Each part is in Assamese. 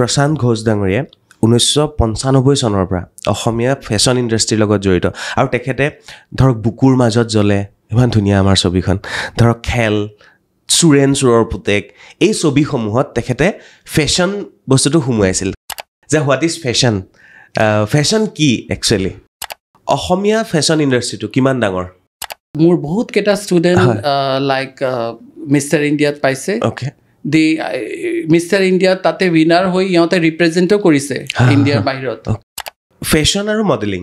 প্ৰশান্ত ঘোষ ডাঙৰীয়া ঊনৈছশ পঞ্চানব্বৈ চনৰ পৰা অসমীয়া ফেশ্বন ইণ্ডাষ্ট্ৰীৰ লগত জড়িত আৰু তেখেতে ধৰক বুকুৰ মাজত জ্বলে ইমান ধুনীয়া আমাৰ ছবিখন ধৰক খেল চুৰেণ চুৰৰ পুতেক এই ছবিসমূহত তেখেতে ফেশ্বন বস্তুটো সোমোৱাইছিল যে হোৱাট ইজ ফেশ্বন ফেশ্বন কি একচুৱেলি অসমীয়া ফেশ্বন ইণ্ডাষ্ট্ৰীটো কিমান ডাঙৰ মোৰ বহুতকেইটা ষ্টুডেণ্ট লাইক মিষ্টাৰ ইণ্ডিয়াত পাইছে অ'কে দি মিষ্টাৰ ইণ্ডিয়া তাতে উইনাৰ হৈ ইহঁতে ৰিপ্ৰেজেণ্টো কৰিছে ইণ্ডিয়াৰ বাহিৰত ফেশ্বন আৰু মডেলিং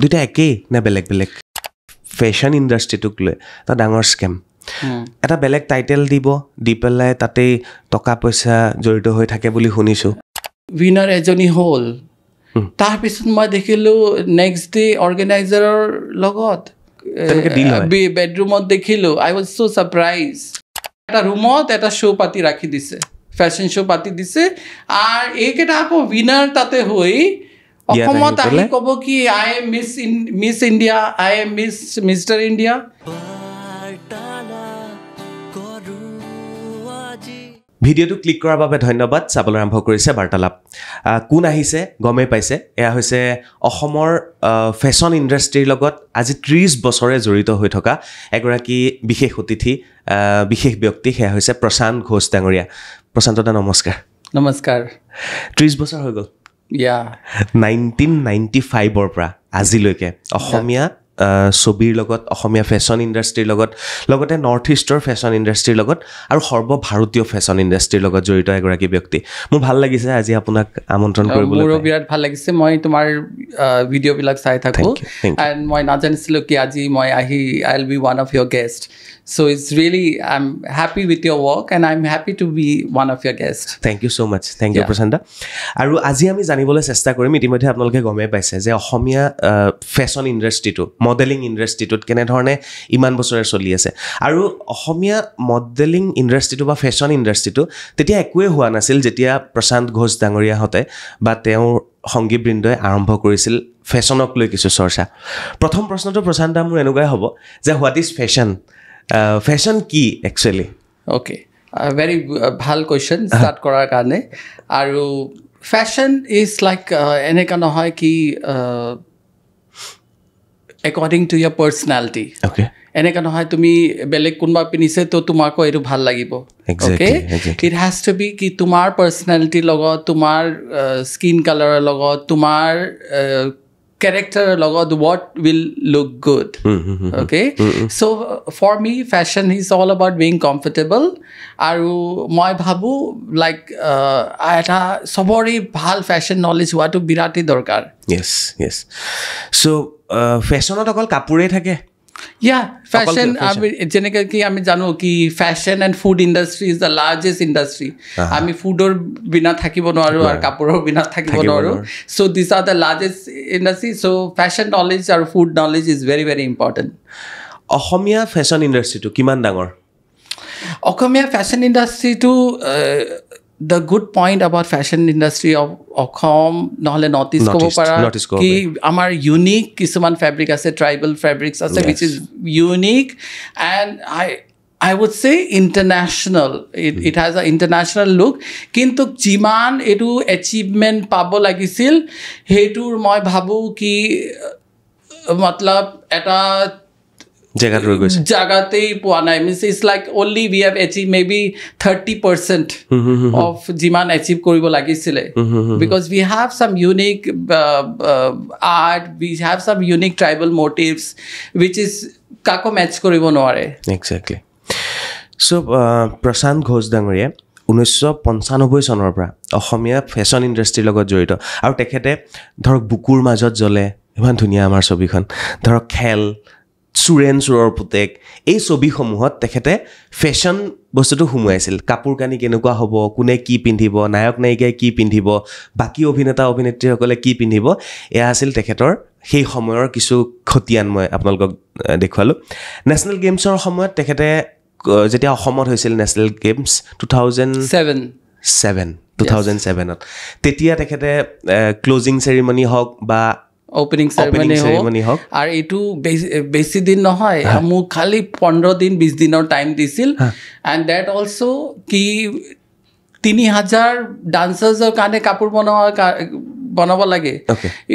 দুইটা একেই নে বেলেগ বেলেগ ফেশ্বন ইণ্ডাষ্ট্ৰিটোক লৈ এটা ডাঙৰ স্কেম এটা বেলেগ টাইটেল দিব দি পেলাই তাতেই টকা পইচা জড়িত হৈ থাকে বুলি শুনিছোঁ উইনাৰ এজনী হ'ল তাৰপিছত মই দেখিলোঁ নেক্সট ডে অৰ্গেনাইজাৰৰ লগত বেডৰুমত দেখিলোঁ আই ৱাজ চ' ছাৰপ্ৰাইজ একটা রুমত একটা শো পাতি রাখি দিছে ফ্যাশন শো পাতি দিছে আর এইকেটা আকো উইনার তাতে হই অসমত আহি কব কি I am Miss Miss India I am Miss Mister India ভিডিঅ'টো ক্লিক কৰাৰ বাবে ধন্যবাদ চাবলৈ আৰম্ভ কৰিছে বাৰ্তালাপ কোন আহিছে গমেই পাইছে এয়া হৈছে অসমৰ ফেশ্বন ইণ্ডাষ্ট্ৰীৰ লগত আজি ত্ৰিছ বছৰে জড়িত হৈ থকা এগৰাকী বিশেষ অতিথি বিশেষ ব্যক্তি সেয়া হৈছে প্ৰশান্ত ঘোষ ডাঙৰীয়া প্ৰশান্ত দাদা নমস্কাৰ নমস্কাৰ ত্ৰিছ বছৰ হৈ গ'ল নাইনটিন নাইণ্টি ফাইভৰ পৰা আজিলৈকে অসমীয়া ছবিৰ লগত অসমীয়া ফেশ্বন ইণ্ডাষ্ট্ৰীৰ লগত লগতে নৰ্থ ইষ্টৰ ফেশ্বন ইণ্ডাষ্ট্ৰীৰ লগত আৰু সৰ্বভাৰতীয় ফেশ্বন ইণ্ডাষ্ট্ৰীৰ লগত জড়িত এগৰাকী ব্যক্তি মোৰ ভাল লাগিছে আজি আপোনাক আমন্ত্ৰণ কৰিবলৈ মোৰো বিৰাট ভাল লাগিছে মই তোমাৰ ভিডিঅ'বিলাক চাই থাকোঁ মই নাজানিছিলোঁ কি আজি মই আহি I will be one of your guest So it's really I'm happy with your work and I'm happy to be one of your guests. Thank you so much. Thank yeah. you, Prasanda. আৰু আজি আমি জানিবলৈ চেষ্টা কৰিম ইতিমধ্যে আপোনালোকে গমেই পাইছে যে অসমীয়া ফেশ্বন ইণ্ডাষ্ট্ৰীটো মডেলিং ইণ্ডাষ্ট্ৰীটোত কেনেধৰণে ইমান বছৰে চলি আছে আৰু অসমীয়া মডেলিং ইণ্ডাষ্ট্ৰীটো বা ফেশ্বন ইণ্ডাষ্ট্ৰীটো তেতিয়া একোৱেই হোৱা নাছিল যেতিয়া প্ৰশান্ত ঘোষ ডাঙৰীয়াহঁতে বা তেওঁৰ সংগীতবৃন্দই আৰম্ভ কৰিছিল ফেশ্বনক লৈ কিছু চৰ্চা প্ৰথম প্ৰশ্নটো প্ৰশান্ত মোৰ এনেকুৱাই হ'ব যে হোৱাট ইজ ফেশ্বন ফেশ্বন কি একচুৱেলি অ'কে ভেৰি ভাল কুৱেশ্যন ষ্টাৰ্ট কৰাৰ কাৰণে আৰু ফেশ্বন ইজ লাইক এনেকুৱা নহয় কি according to your personality okay এনেকুৱা নহয় তুমি বেলেগ কোনোবা পিন্ধিছে তো তোমাকো এইটো ভাল লাগিব okay it has to be কি তোমাৰ পাৰ্চনেলিটিৰ লগত তোমাৰ স্কিন uh, কালাৰৰ লগত তোমাৰ uh, কেৰেক্টাৰৰ লগত what will look good okay so' for me fashion is all about being comfortable আৰু মই ভাবোঁ লাইক এটা চবৰে ভাল ফেশ্বন নলেজ হোৱাটো বিৰাটেই দৰকাৰ য়েছ য়েছ চ' ফেশ্বনত অকল কাপোৰেই থাকে ইয়া ফেশ্বন আমি যেনেকৈ কি আমি জানো কি fashion and food industry is the largest industry আমি ফুডৰ বিনা থাকিব নোৱাৰোঁ আৰু কাপোৰৰ বিনা থাকিব নোৱাৰোঁ so' this are the largest industry so' fashion knowledge আৰু food knowledge is very very important Assamese fashion ইণ্ডাষ্ট্ৰীটো কিমান ডাঙৰ অসমীয়া ফেশ্বন ইণ্ডাষ্ট্ৰীটো the good point about fashion industry of Assam নহ'লে নৰ্থ ইষ্ট ক'ব পাৰা কি আমাৰ ইউনিক কিছুমান ফেব্ৰিক আছে ট্ৰাইবেল ফেব্ৰিকছ আছে which is unique and I I would say international it it has a international look কিন্তু যিমান এইটো এচিভমেণ্ট পাব লাগিছিল সেইটোৰ মই ভাবোঁ কি মতলব এটা জেগাত ৰৈ গৈছে জেগাতেই পোৱা নাই means it's like only we have achieve may be thirty percent of যিমান এচিভ কৰিব লাগিছিলে because we have some unique art we have some unique tribal motifs which is কাকো মেটছ কৰিব নোৱাৰে এক্সেক্টলি চ' প্ৰশান্ত ঘোষ ডাঙৰীয়া ঊনৈছশ পঞ্চানব্বৈ চনৰ পৰা অসমীয়া ফেশ্বন ইণ্ডাষ্ট্ৰীৰ লগত জড়িত আৰু তেখেতে ধৰক বুকুৰ মাজত জ্বলে ইমান ধুনীয়া আমাৰ ছবিখন ধৰক খেল চুৰেন চোৰৰ পুতেক এই ছবিসমূহত তেখেতে ফেশ্বন বস্তুটো সোমোৱাইছিল কাপোৰ কানি কেনেকুৱা হ'ব কোনে কি পিন্ধিব নায়ক নায়িকাই কি পিন্ধিব বাকী অভিনেতা অভিনেত্ৰীসকলে কি পিন্ধিব এয়া আছিল তেখেতৰ সেই সময়ৰ কিছু খতিয়ান মই আপোনালোকক দেখুৱালোঁ নেশ্যনেল গেমছৰ সময়ত তেখেতে যেতিয়া অসমত হৈছিল national games two thousand seven seven two thousand ছেভেনত তেতিয়া তেখেতে ক্ল'জিং চেৰিমনি হওক বা অপেনিং চেৰিমনি চেৰিমনি হওক আৰু এইটো বেছি বেছি দিন নহয় মোক খালি পোন্ধৰ দিন বিছ দিনৰ টাইম দিছিল এণ্ড ডেট অলছ' কি তিনি হাজাৰ ডান্সাৰ্ছৰ কাৰণে কাপোৰ বনোৱাৰ বনাব লাগে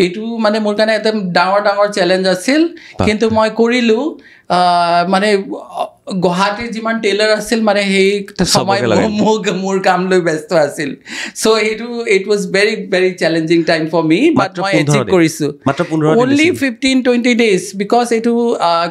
এইটো মানে মোৰ কাৰণে একদম ডাঙৰ ডাঙৰ চেলেঞ্জ আছিল কিন্তু মই কৰিলোঁ মানে গুৱাহাটীৰ যিমান টেইলাৰ আছিল মানে সেই মোক মোৰ কাম লৈ ব্যস্ত আছিল চ' এইটো it was very very challenging time for me but মই এচিভ কৰিছোঁ only fifteen twenty days because এইটো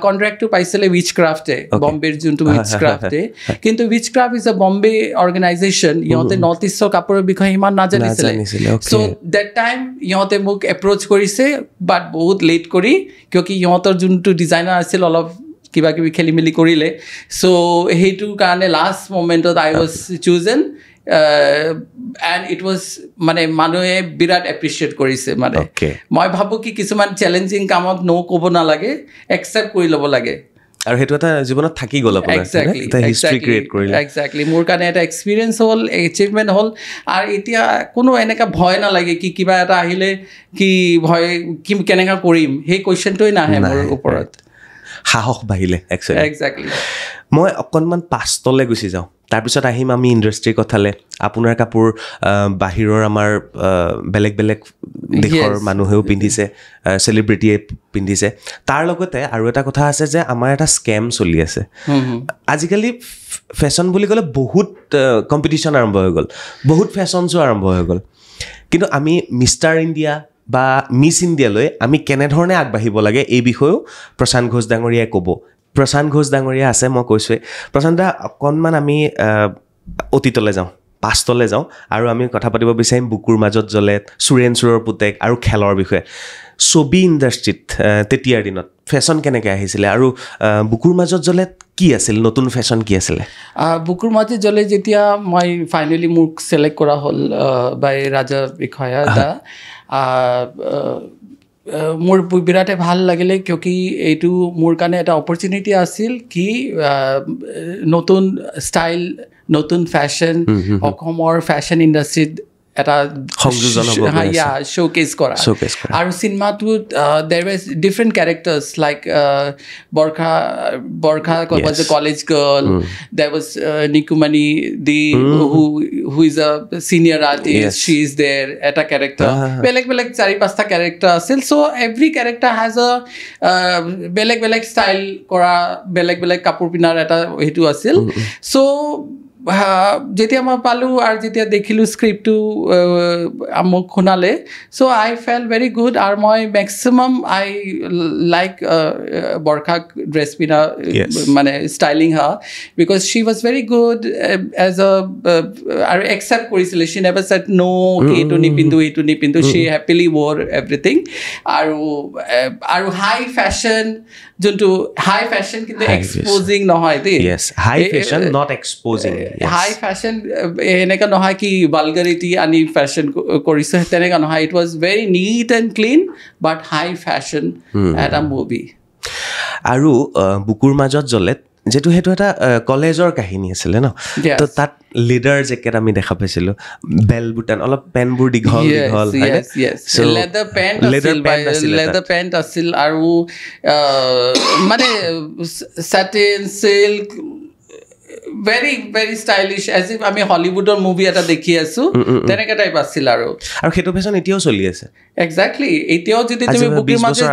কণ্ট্ৰেক্টটো পাইছিলে উইচ ক্ৰাফ্টে বম্বেৰ যোনটো উইচ ক্ৰাফ্টে কিন্তু Witchcraft is a Bombay organization ইহঁতে নৰ্থ ইষ্টৰ কাপোৰৰ বিষয়ে ইমান নাজানিছিলে চ' দেট টাইম ইহঁতে মোক এপ্ৰ'চ কৰিছে বাট বহুত লেট কৰি কিয়কি ইহঁতৰ যোনটো ডিজাইনাৰ আছিল অলপ কিবা কিবি খেলি মেলি কৰিলে চ' সেইটোৰ কাৰণে লাষ্ট মমেণ্টত I was chosen and it was মানে মানুহে বিৰাট এপ্ৰিচিয়েট কৰিছে মানে মই ভাবোঁ কি কিছুমান চেলেঞ্জিং কামত ন' ক'ব নালাগে একচেপ্ট কৰি ল'ব লাগে আৰু সেইটো এটা জীৱনত থাকি গ'ল এক্সেক্টলি মোৰ কাৰণে এটা এক্সপিৰিয়েঞ্চ হ'ল এচিভমেণ্ট হ'ল আৰু এতিয়া কোনো এনেকুৱা ভয় নালাগে কি কিবা এটা আহিলে কি ভয় কি কেনেকৈ কৰিম সেই কুৱেশ্যনটোৱে নাহে মোৰ ওপৰত সাহস বাঢ়িলে একচুৱেলি মই অকণমান পাষ্টলৈ গুচি যাওঁ তাৰপিছত আহিম আমি ইণ্ডাষ্ট্ৰীৰ কথালে আপোনাৰ কাপোৰ বাহিৰৰ আমাৰ বেলেগ বেলেগ দেশৰ মানুহেও পিন্ধিছে চেলিব্ৰিটিয়ে পিন্ধিছে তাৰ লগতে আৰু এটা কথা আছে যে আমাৰ এটা স্কেম চলি আছে আজিকালি ফেশ্বন বুলি ক'লে বহুত কম্পিটিশ্যন আৰম্ভ হৈ গ'ল বহুত ফেশ্বন শ্ব' আৰম্ভ হৈ গ'ল কিন্তু আমি মিষ্টাৰ ইণ্ডিয়া বা মিছ ইণ্ডিয়ালৈ আমি কেনেধৰণে আগবাঢ়িব লাগে এই বিষয়েও প্ৰশান্ত ঘোষ ডাঙৰীয়াই ক'ব প্ৰশান্ত ঘোষ ডাঙৰীয়া আছে মই কৈছোৱেই প্ৰশান্ত অকণমান আমি অতীতলৈ যাওঁ পাষ্টলৈ যাওঁ আৰু আমি কথা পাতিব বিচাৰিম বুকুৰ মাজত জ্বলে সুৰেণ চুৰৰ পুতেক আৰু খেলৰ বিষয়ে ছবি ইণ্ডাষ্ট্ৰিত তেতিয়াৰ দিনত ফেশ্বন কেনেকৈ আহিছিলে আৰু বুকুৰ মাজত জ্বলে কি আছিল নতুন ফেশ্বন কি আছিলে বুকুৰ মাজত জ্বলে যেতিয়া মই ফাইনেলি মোক চিলেক্ট কৰা হ'ল বাই ৰাজা বিষয়া মোৰ বিৰাটে ভাল লাগিলে কিয়কি এইটো মোৰ কাৰণে এটা অপৰচুনিটি আছিল কি নতুন ষ্টাইল নতুন ফেশ্বন অসমৰ ফেশ্বন ইণ্ডাষ্ট্ৰীত এটা শ্ব' কৰা আৰু চিনেমাটোত there was different characters like Barsha Barsha ক'ব যে college girl there was Nikumoni the who is a senior artist she is there এটা কেৰেক্টাৰ বেলেগ বেলেগ চাৰি পাঁচটা কেৰেক্টাৰ আছিল so' every character has a বেলেগ বেলেগ ষ্টাইল কৰা বেলেগ বেলেগ কাপোৰ পিন্ধাৰ এটা সেইটো আছিল চ' যেতিয়া মই পালোঁ আৰু যেতিয়া দেখিলোঁ স্ক্ৰিপ্টটো মোক শুনালে so' I feel very good আৰু মই মেক্সিমাম আই লাইক বৰ্ষাক ড্ৰেছ পিন্ধা মানে ষ্টাইলিং হা because she was very good as a আৰু একচেপ্ট কৰিছিলে শ্বি নেভাৰ চেট ন' এইটো নিপিন্ধো এইটো নিপিন্ধো শ্বি হেপিলি ৱৰ এভৰিথিং আৰু আৰু হাই ফেশ্বন যোনটো হাই ফেশ্বন কিন্তু এক্সপ'জিং নহয় দেই high fashion not exposing high fashion এনেকুৱা নহয় কি বালগাৰিটি আনি ফেশ্বন eh, কৰিছে তেনেকুৱা নহয় it was very neat and clean but high fashion এটা মুভি আৰু বুকুৰ মাজত জ্বলে যিহেতু সেইটো এটা কলেজৰ কাহিনী আছিলে ন ত' তাত লেডাৰ জেকেট আমি দেখা পাইছিলো বেল বুটান অলপ পেণ্টবোৰ দীঘল দীঘল লেডাৰ পেণ্ট আছিল আৰু মানে satin silk very very stylish as if আমি হলিউডৰ মুভি এটা দেখি আছো তেনেকে টাইপ আছিল আৰু আৰু সেইটো ফেশ্বন এতিয়াও চলি আছে এক্সেক্টলি এতিয়াও যদি তুমি বুকুৰ মাজে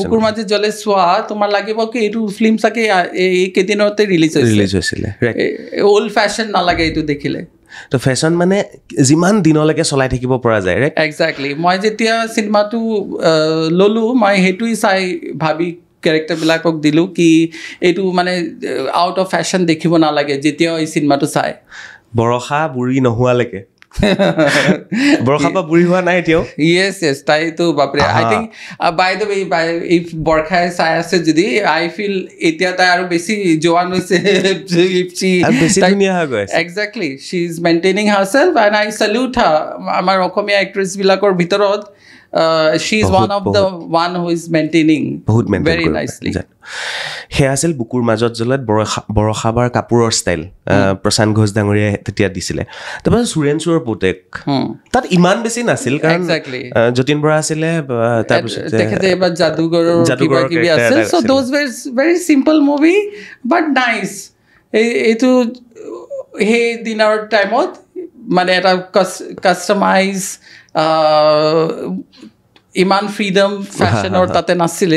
বুকুৰ মাজে জ্বলে চোৱা তোমাৰ লাগিব কি এইটো ফিল্ম চাগে এই কেইদিনতে ৰিলিজ হৈছিল ৰিলিজ হৈছিলে অ'ল্ড ফেশ্বন নালাগে এইটো দেখিলে তো ফেশ্বন মানে যিমান দিনলৈকে চলাই থাকিব পৰা যায় এক্সেক্টলি মই যেতিয়া চিনেমাটো ল'লোঁ মই সেইটোৱেই চাই ভাবি কেৰেক্টাৰবিলাকক দিলোঁ কি এইটো মানে আউট অফ ফেশ্যন দেখিব নালাগে যেতিয়াও এই চিনেমাটো চাই বৰষা বুঢ়ী নোহোৱালৈকে ভিতৰত Uh, সেয়া আছিল বুকুৰ মাজত জ্বলাত বৰষা বৰষাবাৰ কাপোৰৰ ষ্টাইল প্ৰশান্ত ঘোষ ডাঙৰীয়াই তেতিয়া দিছিলে তাৰপাছত সুৰেণ চুৰৰ পুতেক তাত ইমান বেছি নাছিল কাৰণ যতীন বৰা আছিলে সেই দিনৰ টাইমত মানে এটা কাষ্টমাইজ ইমান ফ্ৰীডম ফেশ্বনৰ তাতে নাছিলে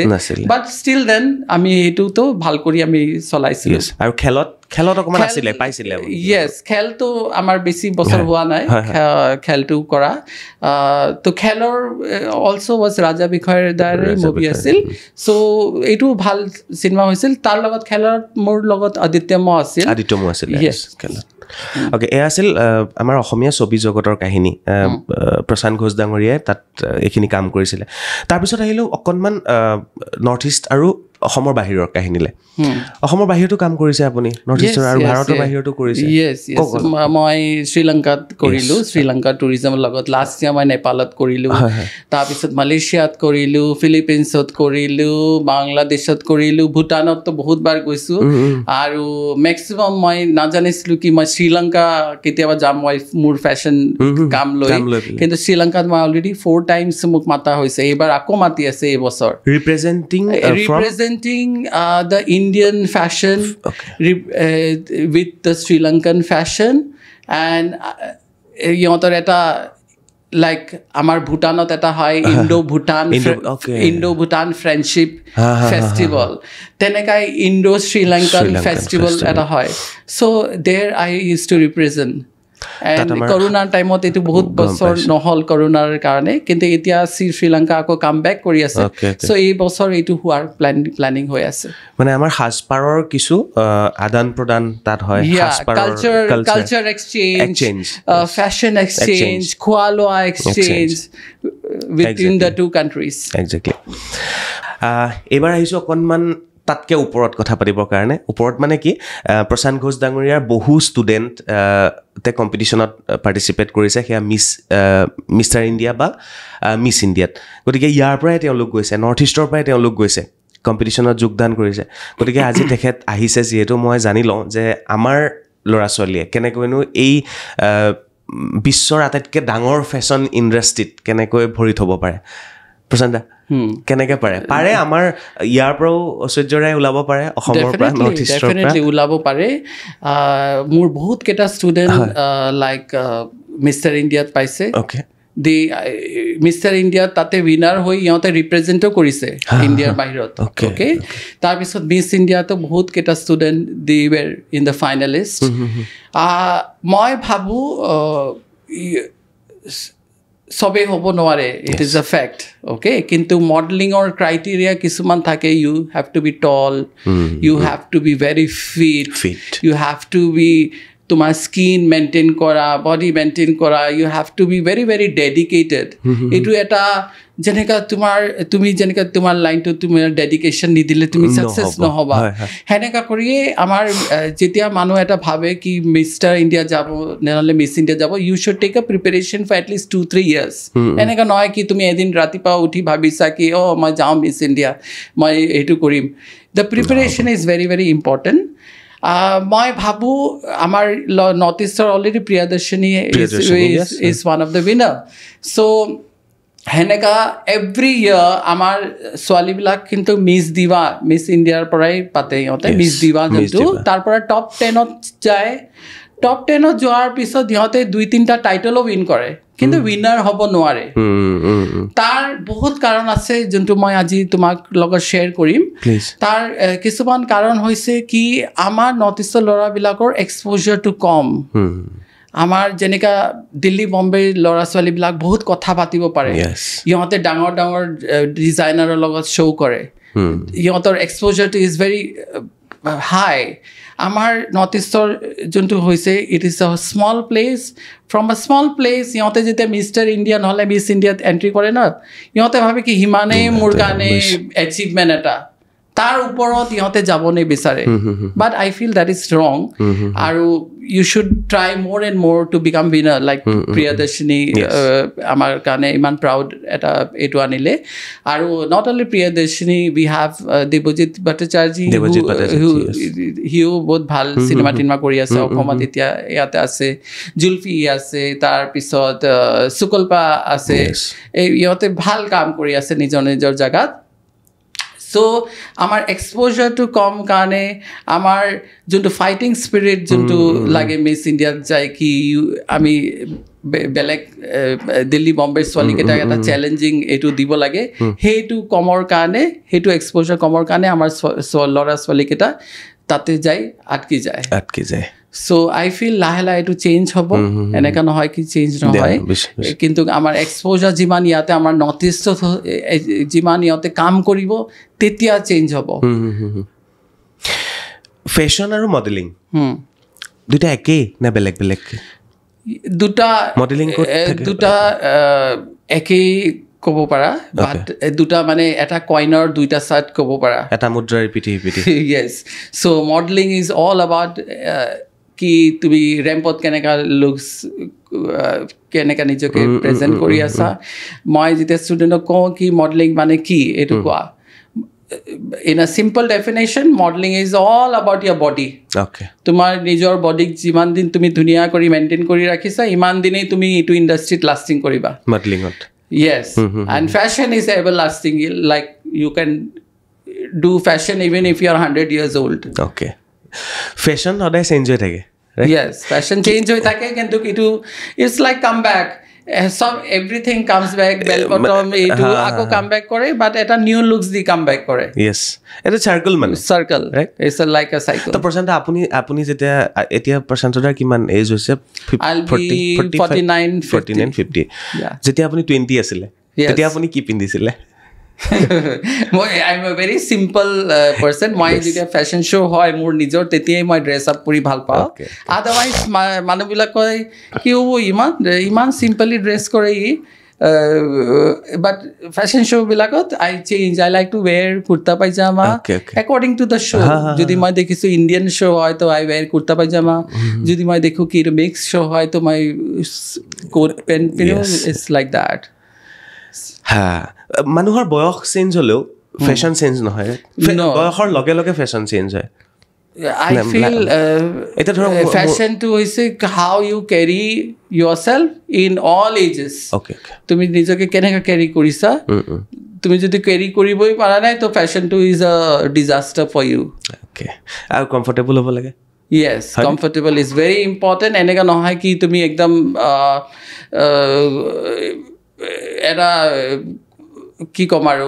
বাট ষ্টিল দেন আমি সেইটোতো ভাল কৰি আমি চলাইছিলোঁ আৰু খেলত খেলত অকণমান আছিলে পাইছিলে য়েছ খেলটো আমাৰ বেছি বছৰ হোৱা নাই খেলটো কৰা তো খেলৰ অলছ' ৱাজ ৰাজা বিষয়ৰ দ্বাৰাই মুভি আছিল চ' এইটো ভাল চিনেমা হৈছিল তাৰ লগত খেলত মোৰ লগত আদিত্য ম আছিল আদিত্য ম আছিল খেলত অ'কে এয়া আছিল আমাৰ অসমীয়া ছবি জগতৰ কাহিনী প্ৰশান্ত ঘোষ ডাঙৰীয়াই তাত এইখিনি কাম কৰিছিলে তাৰপিছত আহিলোঁ অকণমান নৰ্থ ইষ্ট আৰু অসমৰ বাহিৰৰ কাহিনীলৈ অসমৰ বাহিৰতো কাম কৰিছে আপুনি নৰ্থ ইষ্টৰ আৰু ভাৰতৰ বাহিৰতো কৰিছে মই শ্ৰীলংকাত কৰিলোঁ শ্ৰীলংকাৰ টুৰিজমৰ লগত লাষ্ট ইয়াৰ মই নেপালত কৰিলোঁ তাৰপিছত মালয়েছিয়াত কৰিলোঁ ফিলিপিনছত কৰিলোঁ বাংলাদেশত কৰিলোঁ ভূটানতো বহুত বাৰ গৈছোঁ আৰু মেক্সিমাম মই নাজানিছিলোঁ কি মই শ্ৰীলংকা কেতিয়াবা যাম মই মোৰ ফেশ্বন কাম লৈ কিন্তু শ্ৰীলংকাত মই অলৰেডি ফ'ৰ টাইমছ মোক মাতা হৈছে এইবাৰ আকৌ মাতি আছে এইবছৰ representing uh, the Indian fashion okay. uh, with the Sri Lankan fashion, and সিহঁতৰ এটা লাইক আমাৰ ভূটানত এটা হয় Indo Bhutan Indo Bhutan friendship festival তেনেকাই ইণ্ডো শ্ৰীলংকান ফেষ্টিভেল এটা হয় চ' দেৰ আই ইউজ টু ৰিপ্ৰেজেণ্ট কৰোণাৰ টাইমত এইটো বহুত বছৰ নহ'ল কৰোণাৰ কাৰণে কিন্তু এতিয়া শ্ৰী শ্ৰীলংকা আকৌ কাম বেক কৰি আছে চ' এই বছৰ এইটো হোৱাৰ প্লেন প্লেনিং হৈ আছে মানে আমাৰ সাজপাৰৰ কিছু আদান প্ৰদান তাত হয় culture culture exchange fashion exchange খোৱা লোৱা exchange within the two countries exactly এইবাৰ আহিছোঁ অকণমান তাতকৈ ওপৰত কথা পাতিবৰ কাৰণে ওপৰত মানে কি প্ৰশান্ত ঘোষ ডাঙৰীয়াৰ বহু ষ্টুডেণ্ট তে কম্পিটিশ্যনত পাৰ্টিচিপেট কৰিছে সেয়া মিছ মিষ্টাৰ ইণ্ডিয়া বা মিছ ইণ্ডিয়াত গতিকে ইয়াৰ পৰাই তেওঁলোক গৈছে নৰ্থ ইষ্টৰ পৰাই তেওঁলোক গৈছে কম্পিটিশ্যনত যোগদান কৰিছে গতিকে আজি তেখেত আহিছে যিহেতু মই জানি লওঁ যে আমাৰ ল'ৰা ছোৱালীয়ে কেনেকৈনো এই বিশ্বৰ আটাইতকৈ ডাঙৰ ফেশ্বন ইণ্ডাষ্ট্ৰীত কেনেকৈ ভৰি থ'ব পাৰে প্ৰশান্তা কেনেকৈ পাৰে পাৰে আমাৰ ইয়াৰ পৰাও ঐশ্বৰ্য ৰায় ওলাব পাৰে অসমৰ পৰা নৰ্থ ইষ্টৰ ওলাব পাৰে মোৰ বহুতকেইটা ষ্টুডেণ্ট লাইক মিষ্টাৰ ইণ্ডিয়াত পাইছে অ'কে দি মিষ্টাৰ ইণ্ডিয়াত তাতে উইনাৰ হৈ ইহঁতে ৰিপ্ৰেজেণ্টো কৰিছে ইণ্ডিয়াৰ বাহিৰত অ'কে তাৰপিছত মিছ ইণ্ডিয়াতো বহুতকেইটা student the were in the finalist মই ভাবোঁ চবেই হ'ব নোৱাৰে it is a fact okay কিন্তু মডেলিঙৰ ক্ৰাইটেৰিয়া কিছুমান থাকে you have to be tall you have to be very fit fit you have to be তোমাৰ স্কিন মেইনটেইন কৰা বডি মেইনটেইন কৰা you have to be very very dedicated এইটো এটা যেনেকা তোমাৰ তুমি যেনেকা তোমাৰ লাইনটোত তুমি ডেডিকেশ্যন নিদিলে তুমি ছাকচেছ নহ'বা সেনেকা কৰিয়ে আমাৰ যেতিয়া মানুহ এটা ভাবে কি মিষ্টাৰ ইণ্ডিয়া যাব নহ'লে মিছ ইণ্ডিয়া যাব you should take a preparation for at least two three years এনেকা নহয় কি তুমি এদিন ৰাতিপুৱা উঠি ভাবিছা কি অ' মই যাওঁ মিছ ইণ্ডিয়া মই এইটো কৰিম the preparation is very very important মই ভাবোঁ আমাৰ নৰ্থ ইষ্টৰ already Priyadarshini is one of the winner so' সেনেকা এভৰি ইয়াৰ আমাৰ ছোৱালীবিলাক কিন্তু মিছ ডিভা মিছ ইণ্ডিয়াৰ পৰাই পাতে সিহঁতে মিছ দিবা যোনটো তাৰ পৰা টপ টেনত যায় টপ টেনত যোৱাৰ পিছত সিহঁতে দুই তিনিটা টাইটেলো উইন কৰে কিন্তু উইনাৰ hmm। হ'ব নোৱাৰে hmm, hmm, তাৰ বহুত কাৰণ আছে যোনটো মই আজি তোমাক লগত শ্বেয়াৰ কৰিম তাৰ কিছুমান কাৰণ হৈছে কি আমাৰ নৰ্থ ইষ্টৰ ল'ৰাবিলাকৰ এক্সপ'জাৰটো কম আমাৰ যেনেকুৱা দিল্লী বম্বেৰ ল'ৰা ছোৱালীবিলাক বহুত কথা পাতিব পাৰে ইহঁতে ডাঙৰ ডাঙৰ ডিজাইনাৰৰ লগত শ্ব' কৰে hmm. ইহঁতৰ এক্সপ'জাৰটো ইজ ভেৰি হাই আমাৰ নৰ্থ ইষ্টৰ যোনটো হৈছে it is a small place from a small place ইহঁতে যেতিয়া মিষ্টাৰ ইণ্ডিয়া নহ'লে মিছ ইণ্ডিয়াত এণ্ট্ৰি কৰে ন ইহঁতে ভাবে কি সিমানেই hmm, মোৰ কাৰণে এচিভমেণ্ট এটা তাৰ ওপৰত ইহঁতে যাবনে বিচাৰে but I feel that is wrong আৰু you should try more and more to become winner like Priyadarshini আমাৰ কাৰণে ইমান প্ৰাউড এটা এইটো আনিলে আৰু not only Priyadarshini we have Debajit Bhattacharya সিও বহুত ভাল চিনেমা mm, টিনেমা mm, mm. কৰি আছে অসমত এতিয়া ইয়াতে আছে জুলফি আছে তাৰপিছত চুকলপা আছে এই ইহঁতে ভাল কাম কৰি আছে নিজৰ নিজৰ জেগাত চ' আমাৰ এক্সপ'জাৰটো কম কাৰণে আমাৰ যোনটো ফাইটিং স্পিৰিট যোনটো লাগে মিছ ইণ্ডিয়াত যায় কি আমি বেলেগ দিল্লী বম্বে ছোৱালীকেইটাক এটা চেলেঞ্জিং এইটো দিব লাগে সেইটো কমৰ কাৰণে সেইটো এক্সপ'জাৰ কমৰ কাৰণে আমাৰ ল'ৰা ছোৱালীকেইটা তাতে যায় আটকি যায় আটকি যায় চ' আই ফিল লাহে লাহে এইটো চেঞ্জ হ'ব এনেকুৱা নহয় কি চেঞ্জ নহয় কিন্তু আমাৰ এক্সপ'জাৰ যিমান ইয়াতে আমাৰ নৰ্থ ইষ্টত যিমান ইয়াতে কাম কৰিব তেতিয়া চেঞ্জ হ'ব ফেশ্বন আৰু মডেলিং দুটা একেই নে বেলেগ বেলেগ দুটা মডেলিং দুটা একেই ক'ব পাৰা বাট দুটা মানে এটা কইনৰ দুইটা চাৰ্ট ক'ব পাৰা এটা মুদ্ৰাৰ পিঠি পিঠি yes so' modelling is all about কি তুমি ৰেম্পত কেনেকুৱা লুকছ কেনেকৈ নিজকে প্ৰেজেণ্ট কৰি আছা মই যেতিয়া ষ্টুডেণ্টক কওঁ কি মডেলিং মানে কি এইটো কোৱা in a simple definition modelling is all about your body তোমাৰ নিজৰ বডিক যিমান দিন তুমি ধুনীয়া কৰি মেইনটেইন কৰি ৰাখিছা ইমান দিনেই তুমি ইটো ইণ্ডাষ্ট্ৰীত লাষ্টিং কৰিবা মডেলিঙত yes and fashion is ever lasting like you can do fashion even if you are hundred years old fashion সদায় চেঞ্জ হৈ থাকে Yes, fashion change হৈ থাকে কিন্তু এইটো ইটছ লাইক কাম বেক চব everything comes back bell bottom এইটো আকৌ কাম বেক কৰে বাট এটা নিউ লুকছ দি কাম বেক কৰে ইয়েচ এটা চাৰ্কল মানে circle it's like a cycle তো পাৰচেণ্ট আপুনি আপুনি যেতিয়া এতিয়া পাৰচেণ্টৰ কিমান এজ হৈছে forty nine forty nine fifty যেতিয়া আপুনি টুৱেণ্টি আছিলে তেতিয়া আপুনি কি পিন্ধিছিলে মই I am a very simple person মই যেতিয়া ফেশ্বন শ্ব' হয় মোৰ নিজৰ তেতিয়াই মই ড্ৰেছ আপ কৰি ভাল পাওঁ আদাৰৱাইজ মানুহবিলাক কয় কি হ'ব ইমান ইমান চিম্পলি ড্ৰেছ কৰে ই বাট ফেশ্বন শ্ব'বিলাকত I change I like to wear kurta pyjama according to the show' যদি মই দেখিছোঁ ইণ্ডিয়ান শ্ব' হয় তো আই ৱেৰ কুৰ্তা পাইজামা যদি মই দেখোঁ কি মিক্স শ্ব' হয় তো মই কোট পেণ্ট পিন্ধো ইটছ লাইক দেট মানুহৰ বয়স চেঞ্জ হ'লেও ফেশ্বন চেঞ্জ নহয় বয়সৰ লগে লগে ফেশ্বন চেঞ্জ হয় ফেশ্বনটো uh, uh, হৈছে how you carry yourself in all ages তুমি নিজকে কেনেকৈ কেৰি কৰিছা তুমি যদি কেৰি কৰিবই পাৰা নাই তো ফেশ্বনটো is a disaster for you আৰু কমফৰ্টেবল হ'ব লাগে yes comfortable is very important এনেকুৱা নহয় কি তুমি একদম এটা কি ক'ম আৰু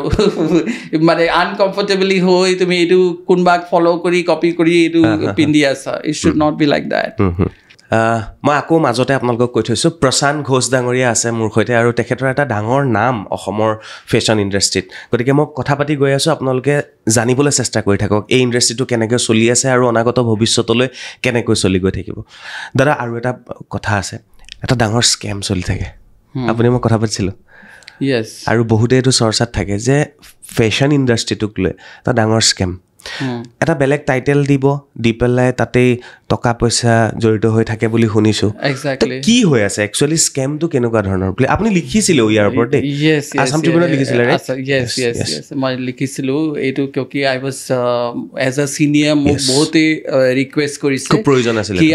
মানে আনকমফৰ্টেবলি হৈ তুমি এইটো কোনোবাক ফ'ল' কৰি কপি কৰি এইটো পিন্ধি আছা it should not be like that মই আকৌ মাজতে আপোনালোকক কৈ থৈছোঁ প্ৰশান্ত ঘোষ ডাঙৰীয়া আছে মোৰ সৈতে আৰু তেখেতৰ এটা ডাঙৰ নাম অসমৰ ফেশ্বন ইণ্ডাষ্ট্ৰীত গতিকে মই কথা পাতি গৈ আছোঁ আপোনালোকে জানিবলৈ চেষ্টা কৰি থাকক এই ইণ্ডাষ্ট্ৰীটো কেনেকৈ চলি আছে আৰু অনাগত ভৱিষ্যতলৈ কেনেকৈ চলি গৈ থাকিব দাদা আৰু এটা কথা আছে এটা ডাঙৰ স্কেম চলি থাকে Hmm. আপুনি মই কথা পাতিছিলোঁ য়েছ আৰু বহুতে এইটো চৰ্চাত থাকে যে ফেশ্বন ইণ্ডাষ্ট্ৰিটোক লৈ এটা ডাঙৰ স্কেম এটা বেলেগ টাইটেল দিব দি পেলাই তাতেই টকা পইচা জড়িত হৈ থাকে বুলি শুনিছো কি হৈ আছে একচুৱেলি স্কেমটো কেনেকুৱা ধৰণৰ বুলি আপুনি লিখিছিলে ইয়াৰ ওপৰত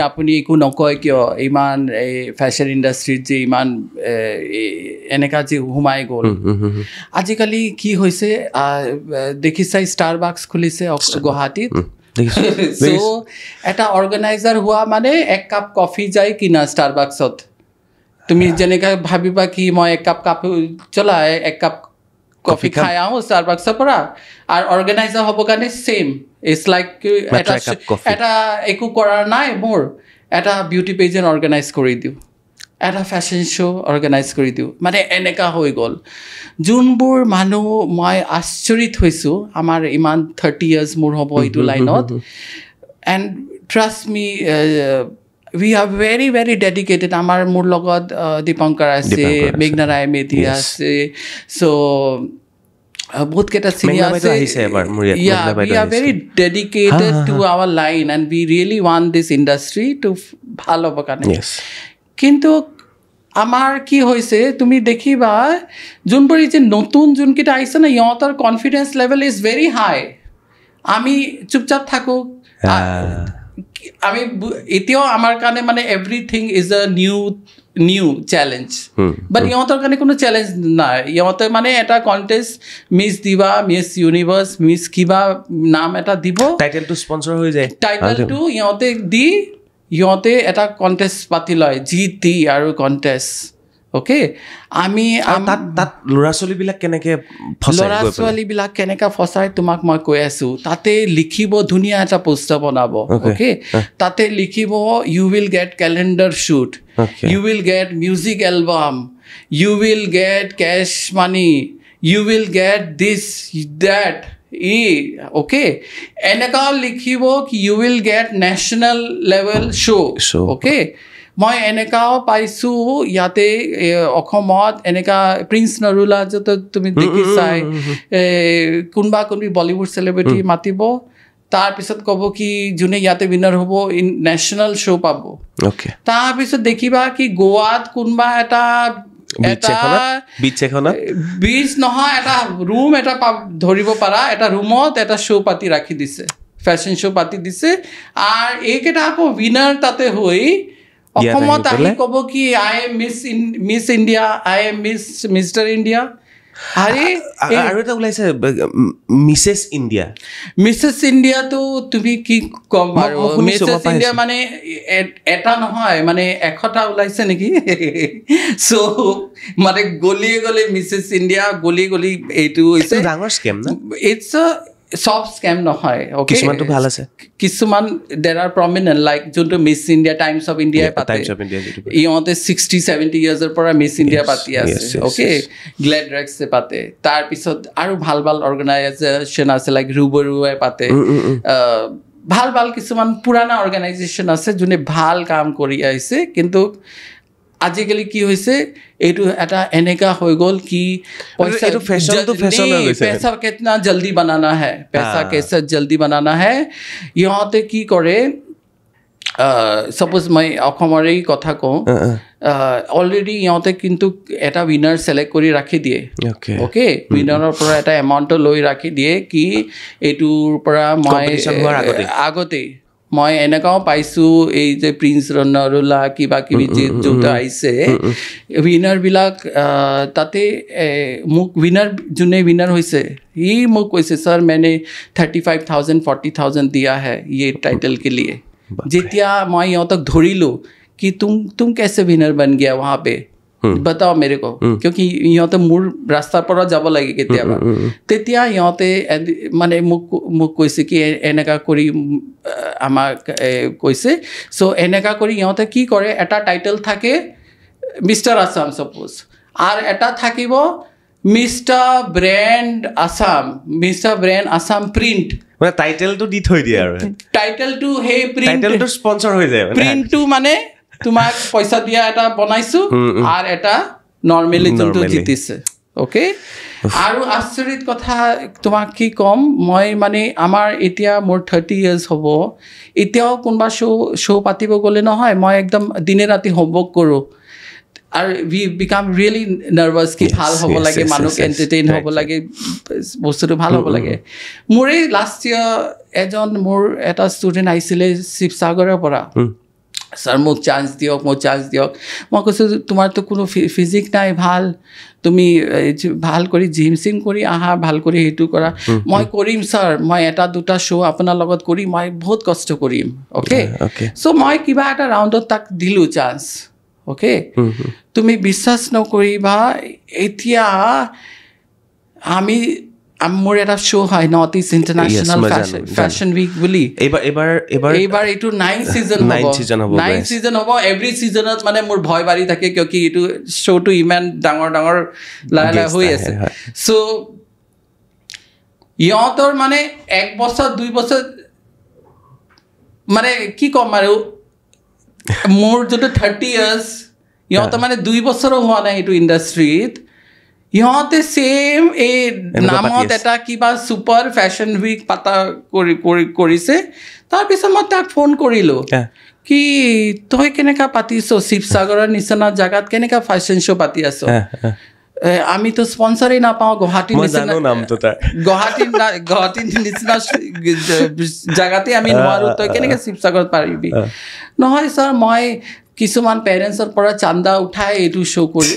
আপুনি একো নকয় কিয় ইমান এই ফেশ্বন ইণ্ডাষ্ট্ৰিত যে ইমান এনেকুৱা যে সোমাই গ'ল আজিকালি কি হৈছে দেখিছাই ষ্টাৰ বাক্স খুলিছে কফ গুৱাহাটীত এটা অৰ্গেনাইজাৰ হোৱা মানে এক কাপ কফি যায় কিনা ষ্টাৰ বাক্সত তুমি যেনেকৈ ভাবিবা কি মই এক কাপ কাপ চলাই এক কাপ কফি খাই আহোঁ ষ্টাৰ বাক্সৰ পৰা আৰু অৰ্গেনাইজাৰ হ'ব কাৰণে চেম ইটছ লাইক এটা একো কৰা নাই মোৰ এটা বিউটি পেজেণ্ট অৰ্গেনাইজ কৰি দিওঁ এটা ফেশ্বন শ্ব' অৰ্গেনাইজ কৰি দিওঁ মানে এনেকুৱা হৈ গ'ল যোনবোৰ মানুহ মই আচৰিত হৈছোঁ আমাৰ ইমান থাৰ্টি ইয়াৰ্ছ মোৰ হ'ব এইটো লাইনত and trust me we are very very dedicated আমাৰ মোৰ লগত দীপংকৰ আছে মেঘনাৰায় মেধি আছে চ' বহুতকেইটা চিনেমা আছে লাইন এণ্ড উই ৰিয়েলি ৱান দিছ ইণ্ডাষ্ট্ৰি টু ভাল হ'ব কাৰণে কিন্তু আমাৰ কি হৈছে তুমি দেখিবা যোনবোৰ যে নতুন যোনকেইটা আহিছে না ইহঁতৰ confidence level is very high আমি চুপচাপ থাকো হ্যাঁ। আমি এতিয়াও আমাৰ কাৰণে মানে everything is a new new challenge but ইহঁতৰ কাৰণে কোনো চেলেঞ্জ নাই ইহঁতে মানে এটা কণ্টেষ্ট মিছ দিবা মিছ ইউনিভার্স মিছ কিবা নাম এটা দিব টাইটেলটো স্পন্সর হৈ যায় টাইটেলটো আচ্ছা। ইহঁতে দি সিহঁতে এটা কণ্টেষ্ট পাতি লয় জি টি আৰু কণ্টেষ্ট অ'কে আমি তাত তাত ল'ৰা ছোৱালীবিলাক কেনেকৈ ল'ৰা ছোৱালীবিলাক কেনেকৈ ফচাই তোমাক মই কৈ আছোঁ তাতে লিখিব ধুনীয়া এটা পোষ্টাৰ বনাব অ'কে তাতে লিখিব you will get calendar shoot you will get music album you will get cash money you will get this date ই ওকে এনেকা লিখিব কি you will get national level show show okay মই এনেকাও পাইছোঁ ইয়াতে অসমত এনেকা প্ৰিন্স নৰুলা য'ত তুমি দেখিছাই কোনোবা কোনোবি বলিউড চেলিব্ৰিটি মাতিব তাৰপিছত ক'ব কি যোনে ইয়াতে উইনাৰ হ'ব ইন নেশ্যনেল শ্ব' পাব তাৰপিছত দেখিবা কি গোৱাত কোনোবা এটা বীচ নহয় এটা ৰুম এটা ধৰিব পাৰা এটা ৰুমত এটা শ্ব' পাতি ৰাখি দিছে ফেশ্বন শ্ব' পাতি দিছে আৰু এইকেইটা আকৌ উইনাৰ তাতে হৈ অসমত আহি ক'ব কি I am Miss Miss India I am Miss Mister India আৰু এটা ওলাইছে মিছেছ ইণ্ডিয়া মিছেছ ইণ্ডিয়াটো তুমি কি ক'ম আৰু মিছেছ ইণ্ডিয়া মানে এটা নহয় মানে এশটা ওলাইছে নেকি চ' মানে গলিয়ে গলি মিছেছ ইণ্ডিয়া গলি গলি এইটো হৈছে ডাঙৰ স্কেম ইটছ চব স্কেম নহয় কিছুমানটো ভাল আছে কিছুমান দেৰ আৰ প্ৰমিনেণ্ট লাইক যোনটো মিছ ইণ্ডিয়া টাইমছ অফ ইণ্ডিয়াই পাতে ইহঁতে ছিক্সটি ছেভেণ্টি ইয়াৰ্ছৰ পৰা মিছ ইণ্ডিয়া পাতি আছে অ'কে গ্লেড ৰেক্সে পাতে তাৰপিছত আৰু ভাল ভাল অৰ্গেনাইজেশ্যন আছে লাইক ৰুবৰুৱে পাতে ভাল ভাল কিছুমান পুৰণা অৰ্গেনাইজেশ্যন আছে যোনে ভাল কাম কৰি আহিছে কিন্তু আজিকালি কি হৈছে এইটো এটা এনেকুৱা হৈ গ'ল কি পেচা জল্দি বনানা হে পেচা কেচা জল্দি বনানা হে ইহঁতে কি কৰে চাপ'জ মই অসমৰেই কথা কওঁ অলৰেডি ইহঁতে কিন্তু এটা উইনাৰ ছেলেক্ট কৰি ৰাখি দিয়ে অ'কে উইনাৰৰ পৰা এটা এমাউণ্টটো লৈ ৰাখি দিয়ে কি এইটোৰ পৰা মই আগতেই মই এনেকুৱাও পাইছোঁ এই যে প্ৰিন্স ৰনাৰুলা কিবা কিবি যি যোনটো আহিছে উইনাৰবিলাক তাতে মোক উইনাৰ যোনে উইনাৰ হৈছে সি মোক কৈছে ছাৰ মেনে thirty five thousand forty thousand দিয়া হে ইয়ে টাইটেল কে লিয়ে যেতিয়া মই ইহঁতক ধৰিলোঁ कि तुम तुम कैसे विनर बन गया वहाँ पे বাটাও মেৰে কওঁ কিয়কি ইহঁতে মোৰ ৰাস্তাৰ পৰা যাব লাগে কেতিয়াবা তেতিয়া ইহঁতে মানে মোক মোক কৈছে কি এনেকুৱা কৰি আমাক কৈছে চ' এনেকুৱা কৰি ইহঁতে কি কৰে এটা টাইটেল থাকে মিষ্টাৰ আছাম ছাপ'জ আৰু এটা থাকিব Mister brand Assam Mister brand Assam print টাইটেলটো দি থৈ দিয়ে আৰু টাইটেলটো সেই প্ৰিণ্টেলটো স্পন্সৰ হৈ যায় প্ৰিণ্টটো মানে তোমাক পইচা দিয়া এটা বনাইছো আৰু এটা নৰ্মেলি যোনটো জিতিছে অকে আৰু আচৰিত কথা তোমাক কি ক'ম মই মানে আমাৰ এতিয়া মোৰ থাৰ্টি ইয়েৰ্ছ হ'ব এতিয়াও কোনোবা শ্ব' শ্ব' পাতিব গ'লে নহয় মই একদম দিনে ৰাতি হোমৱৰ্ক কৰোঁ আৰু উই বিকাম ৰিয়েলি নাৰ্ভাছ কি ভাল হ'ব লাগে মানুহ এণ্টাৰটেইন হ'ব লাগে বস্তুটো ভাল হ'ব লাগে মোৰেই লাষ্ট ইয়াৰ এজন মোৰ এটা ষ্টুডেণ্ট আহিছিলে শিৱসাগৰৰ পৰা স্যার মোক চান্স দিয়ক মোক চান্স দিয়ক মই কৈছোঁ তোমাৰতো কোনো ফিজিক নাই ভাল তুমি ভাল কৰি জিম চিম কৰি আহা ভাল কৰি সেইটো কৰা মই কৰিম ছাৰ মই এটা দুটা শ্ব' আপোনাৰ লগত কৰি মই বহুত কষ্ট কৰিম অ'কে চ' মই কিবা এটা ৰাউণ্ডত তাক দিলোঁ চান্স অ'কে তুমি বিশ্বাস নকৰিবা এতিয়া আমি মোৰ এটা শ্ব' হয় North East International Fashion Week বুলি এইবাৰ এইটো নাইন চিজন নাইন চিজন হ'ব এভৰি চিজনত মানে মোৰ ভয় বাঢ়ি থাকে কিয়কি এইটো শ্ব'টো ইমান ডাঙৰ ডাঙৰ লাহে লাহে হৈ আছে চ' ইহঁতৰ মানে এক বছৰ দুই বছৰ মানে কি ক'ম আৰু মোৰ যোনটো থাৰ্টি ইয়াৰ্ছ ইহঁতৰ মানে দুই বছৰো হোৱা নাই এইটো ইণ্ডাষ্ট্ৰীত ইহঁতে চেম এই নামত এটা কিবা ছুপাৰ ফেশ্বন উইক পাতা কৰিছে তাৰপিছত মই তাক ফোন কৰিলোঁ কি তই কেনেকৈ পাতিছ শিৱসাগৰৰ নিচিনা জেগাত কেনেকৈ ফেশ্বন শ্ব' পাতি আছ আমিতো স্পনচাৰেই নাপাওঁ গুৱাহাটীৰ নিচিনা গুৱাহাটীৰ নিচিনা জেগাতে আমি নোৱাৰোঁ তই কেনেকৈ শিৱসাগৰত পাৰিবি নহয় ছাৰ মই কিছুমান পেৰেণ্টছৰ পৰা চান্দা উঠাই এইটো শ্ব' কৰি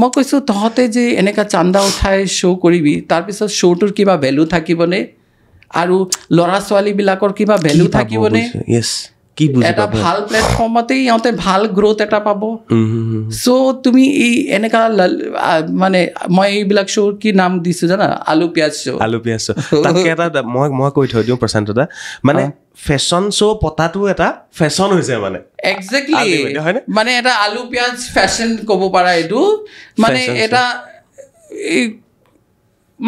মই কৈছোঁ তহঁতে যে এনেকুৱা চান্দা উঠাই শ্ব' কৰিবি তাৰপিছত শ্ব'টোৰ কিবা ভেলু থাকিবনে আৰু ল'ৰা ছোৱালীবিলাকৰ কিবা ভেলু থাকিবনে য়েছ এটা ভাল প্লেটফৰ্মতে ইহঁতে ভাল গ্ৰ'থ এটা পাব চ' তুমি এই এনেকা মানে মই এইবিলাক শ্ব'ৰ কি নাম দিছো জানা আলু পিঁয়াজ শ্ব' আলু পিঁয়াজ শ্ব' তাকে এটা মই মই কৈ থৈ দিওঁ প্ৰশান্ত দা মানে ফেশ্বন শ্ব' পতাটো এটা ফেশ্বন হৈছে মানে একজেক্টলি মানে এটা আলু পিঁয়াজ ফেশ্বন ক'ব পাৰা এইটো মানে এটা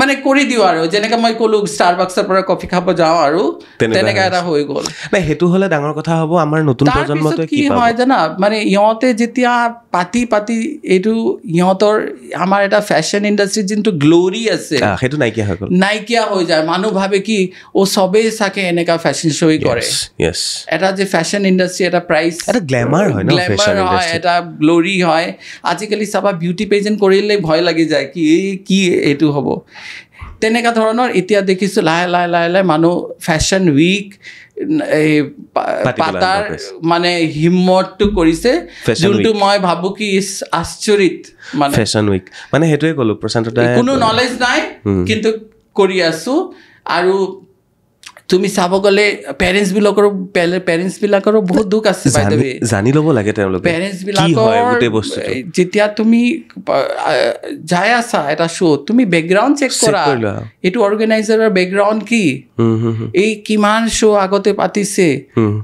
মানে কৰি দিওঁ আৰু যেনেকে মই কলো ষ্টাৰ বাক্সৰ পৰা কফি খাব যাওঁ আৰু তেনেকে এটা হৈ গ'ল নাই সেইটো হ'লে ডাঙৰ কথা হ'ব আমাৰ নতুন প্ৰজন্মটো কি হয় জানা মানে ইহঁতে যেতিয়া পাতি পাতি এইটো ইহঁতৰ আমাৰ এটা ফেশ্বন ইণ্ডাষ্ট্ৰীত যোনটো গ্লৰি আছে সেইটো নাইকিয়া হৈ গ'ল নাইকিয়া হৈ যায় মানুহ ভাবে কি ও চবেই চাকে এনেকা ফেশ্বন শ্ব'ই কৰে এটা যে ফেশ্বন ইণ্ডাষ্ট্ৰী এটা প্ৰাইজ এটা গ্লেমাৰ হয় গ্লেমাৰ হয় এটা গ্লৰি হয় আজিকালি চাবা বিউটি পেজেণ্ট কৰিলে ভয় লাগি যায় কি কি এইটো হ'ব তেনেকুৱা ধৰণৰ এতিয়া দেখিছোঁ লাহে লাহে লাহে লাহে মানুহ ফেশ্বন উইক এই পাতাৰ মানে হিম্মতটো কৰিছে যোনটো মই ভাবো কি আশ্চৰিত মানে ফেশ্বন উইক মানে সেইটোৱে ক'লো প্ৰশান্ত কোনো নলেজ নাই কিন্তু কৰি আছো আৰু তুমি চাব গ'লে পেৰেণ্টছ বিলাকৰ পেৰেণ্টছ বিলাকৰো বহুত দুখ আছে জানি ল'ব লাগে তেওঁলোকে পেৰেণ্টছ বিলাকৰ যেতিয়া তুমি যাই আছা এটা শ্ব'ত তুমি বেকগ্ৰাউণ্ড চেক কৰা এইটো অৰ্গেনাইজাৰৰ বেকগ্ৰাউণ্ড কি এই কিমান শ্ব' আগতে পাতিছে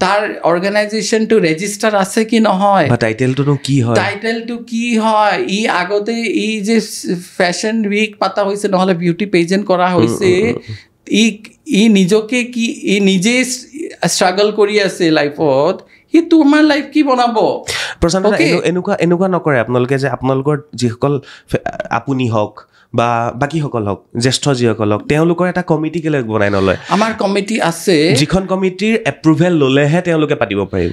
তাৰ অৰ্গেনাইজেশ্যনটো ৰেজিষ্টাৰ আছে কি নহয় টাইটেলটোনো কি হয় টাইটেলটো কি হয় ই আগতে ই যে ফেশ্বন উইক পাতা হৈছে নহ'লে বিউটি পেজেণ্ট কৰা হৈছে ই ই নিজকে কি ই নিজে ষ্ট্ৰাগল কৰি আছে লাইফত সি তোমাৰ লাইফ কি বনাব প্ৰচণ্ড এনেকুৱা এনেকুৱা নকৰে আপোনালোকে যে আপোনালোকৰ যিসকল আপুনি হওক বা বাকীসকল হওক জ্যেষ্ঠ যিসকল হওক তেওঁলোকৰ এটা কমিটি কেলৈ বনাই নলয় আমাৰ কমিটি আছে যিখন কমিটিৰ এপ্ৰুভেল ল'লেহে তেওঁলোকে পাতিব পাৰিব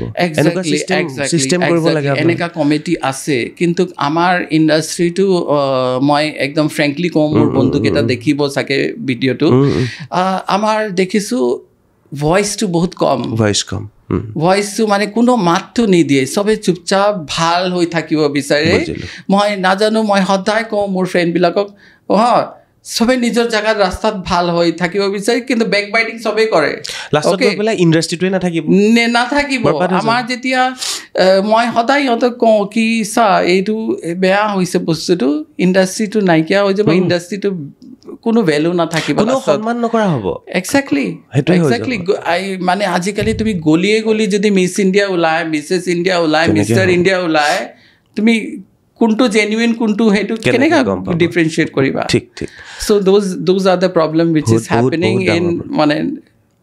এনেকুৱা কমিটি আছে কিন্তু আমাৰ ইণ্ডাষ্ট্ৰিটো মই একদম ফ্ৰেংকলি কওঁ মোৰ বন্ধুকেইটা দেখিব চাগে ভিডিঅ'টো আমাৰ দেখিছোঁ ভইচটো বহুত কম ভইচ কম ভইচটো মানে কোনো মাতটো নিদিয়ে চবেই চুপচাপ ভাল হৈ থাকিব বিচাৰে মই নাজানো মই সদায় কওঁ মোৰ ফ্ৰেণ্ডবিলাকক অহ চবেই নিজৰ জেগাত ৰাস্তাত ভাল হৈ থাকিব বিচাৰে কিন্তু বেক বাইটিং চবেই কৰে ইণ্ডাষ্ট্ৰীটোৱে নাথাকিব নে নাথাকিব আমাৰ যেতিয়া মই সদায় সিহঁতক কওঁ কি চা এইটো বেয়া হৈছে বস্তুটো ইণ্ডাষ্ট্ৰীটো নাইকিয়া হৈ যাব ইণ্ডাষ্ট্ৰীটো কোনো ভেলু নাথাকিব সন্মান নকৰা হ'ব একজেক্টলি একজেক্টলি মানে আজিকালি তুমি গলিয়ে গলি যদি মিছ ইণ্ডিয়া ওলাই মিছেছ ইণ্ডিয়া ওলাই মিষ্টাৰ ইণ্ডিয়া ওলাই তুমি কোনটো জেনুইন কোনটো সেইটো কেনেকৈ ডিফাৰেঞ্চিয়েট কৰিবা ঠিক ঠিক so' those those are the problem which is happening in মানে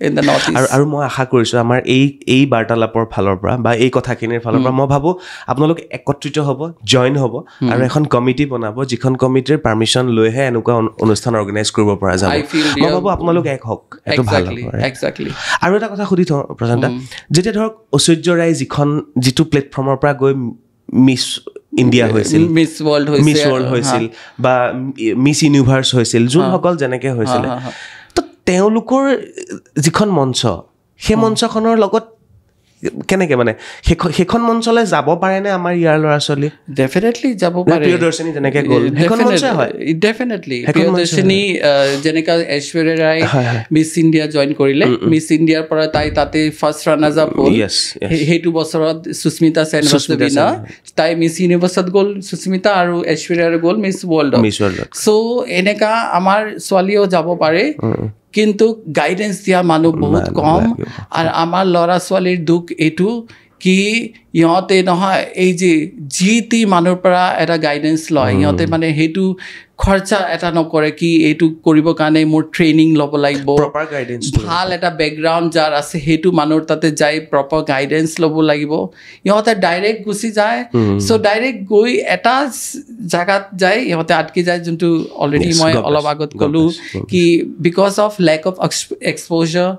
ইন দ্য নৰ্থ ইষ্ট আৰু মই আশা কৰিছোঁ আমাৰ এই এই বাৰ্তালাপৰ ফালৰ পৰা বা এই কথাখিনিৰ ফালৰ পৰা মই ভাবোঁ আপোনালোক একত্ৰিত হ'ব জইন হ'ব আৰু এখন কমিটি বনাব যিখন কমিটিৰ পাৰ্মিশ্যন লৈহে এনেকুৱা অনুষ্ঠান অৰ্গেনাইজ কৰিব পৰা যাব মই ভাবোঁ আপোনালোক এক হওক এইটো ভাল হ'ব আৰু এটা কথা সুধি থওঁ প্ৰশান্তা যেতিয়া ধৰক ঐশ্বৰ্য ৰায় যিখন যিটো প্লেটফৰ্মৰ পৰা গৈ মিছ ইণ্ডিয়া হৈছিল মিছ ৱৰ্ল্ড মিছ ৱৰ্ল্ড হৈছিল বা মিছ ইউনিভাৰ্ছ হৈছিল যোনসকল যেনেকৈ হৈছিলে তেওঁলোকৰ যিখন মঞ্চ সেই মঞ্চখনৰ লগত কেনেকে মানে সেইখন মঞ্চলে যাব পাৰেনে আমাৰ ইয়াৰ ল'ৰা ছোৱালী ডেফিনেটলি যাব ডেফিনেটলি প্ৰিয়দৰ্শিনী যেনেকা Aishwarya Rai Miss India join কৰিলে মিছ ইণ্ডিয়াৰ পৰা তাই তাতে ফাৰ্ষ্ট ৰাণাৰ আপ সেইটো বছৰত সুস্মিতা চেন তাই মিছ ইউনিভাৰ্চত গ'ল সুস্মিতা আৰু ঐশ্বৰ্য গ'ল মিছ ৱৰ্ল্ড চ' এনেকা আমাৰ ছোৱালীও যাব পাৰে কিন্তু গাইডেঞ্চ দিয়া মানুহ বহুত কম আৰু আমাৰ ল'ৰা ছোৱালীৰ দুখ এইটো কি ইহঁতে নহয় এই যে যি টি মানুহৰ পৰা এটা গাইডেঞ্চ লয় ইহঁতে মানে সেইটো খৰচা এটা নকৰে কি এইটো কৰিব কাৰণে মোৰ ট্ৰেইনিং ল'ব লাগিব ভাল এটা বেকগ্ৰাউণ্ড যাৰ আছে সেইটো মানুহৰ তাতে যাই প্ৰপাৰ গাইডেঞ্চ ল'ব লাগিব ইহঁতে ডাইৰেক্ট গুচি যায় চ' ডাইৰেক্ট গৈ এটা জেগাত যায় ইহঁতে আটকি যায় যোনটো অলৰেডি মই অলপ আগত ক'লোঁ কি because of lack of exposure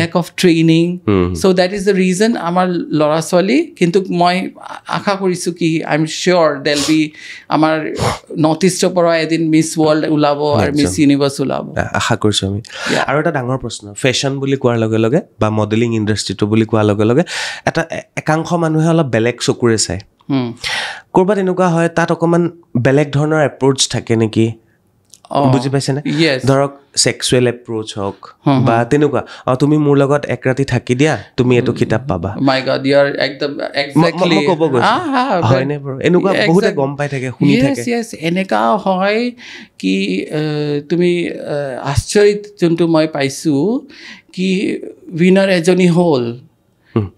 lack of training so' that is the reason আমাৰ ল'ৰা ছোৱালী কিন্তু মই আশা কৰিছোঁ কি I am sure they'll be আমাৰ নৰ্থ ইষ্টৰ পৰা এদিন মিছ ৱৰ্ল্ড ওলাব আৰু মিছ ইউনিভাৰ্ছ ওলাব আশা কৰিছোঁ আমি আৰু এটা ডাঙৰ প্ৰশ্ন ফেশ্বন বুলি কোৱাৰ লগে লগে বা মডেলিং ইণ্ডাষ্ট্ৰিটো বুলি কোৱাৰ লগে লগে এটা একাংশ মানুহে অলপ বেলেগ চকুৰে চায় ক'ৰবাত এনেকুৱা হয় তাত অকণমান বেলেগ ধৰণৰ এপ্ৰ'চ থাকে নেকি বুজি পাইছেনে ধৰক চেক্সুৱেল এপ্ৰ'চ হওক বা তেনেকুৱা অঁ তুমি মোৰ লগত এক ৰাতি থাকি দিয়া তুমি এইটো কিতাপ পাবা গম পাই থাকে এনেকুৱা হয় কি তুমি আশ্চৰ্য যোনটো মই পাইছোঁ কি উইনাৰ এজনী হ'ল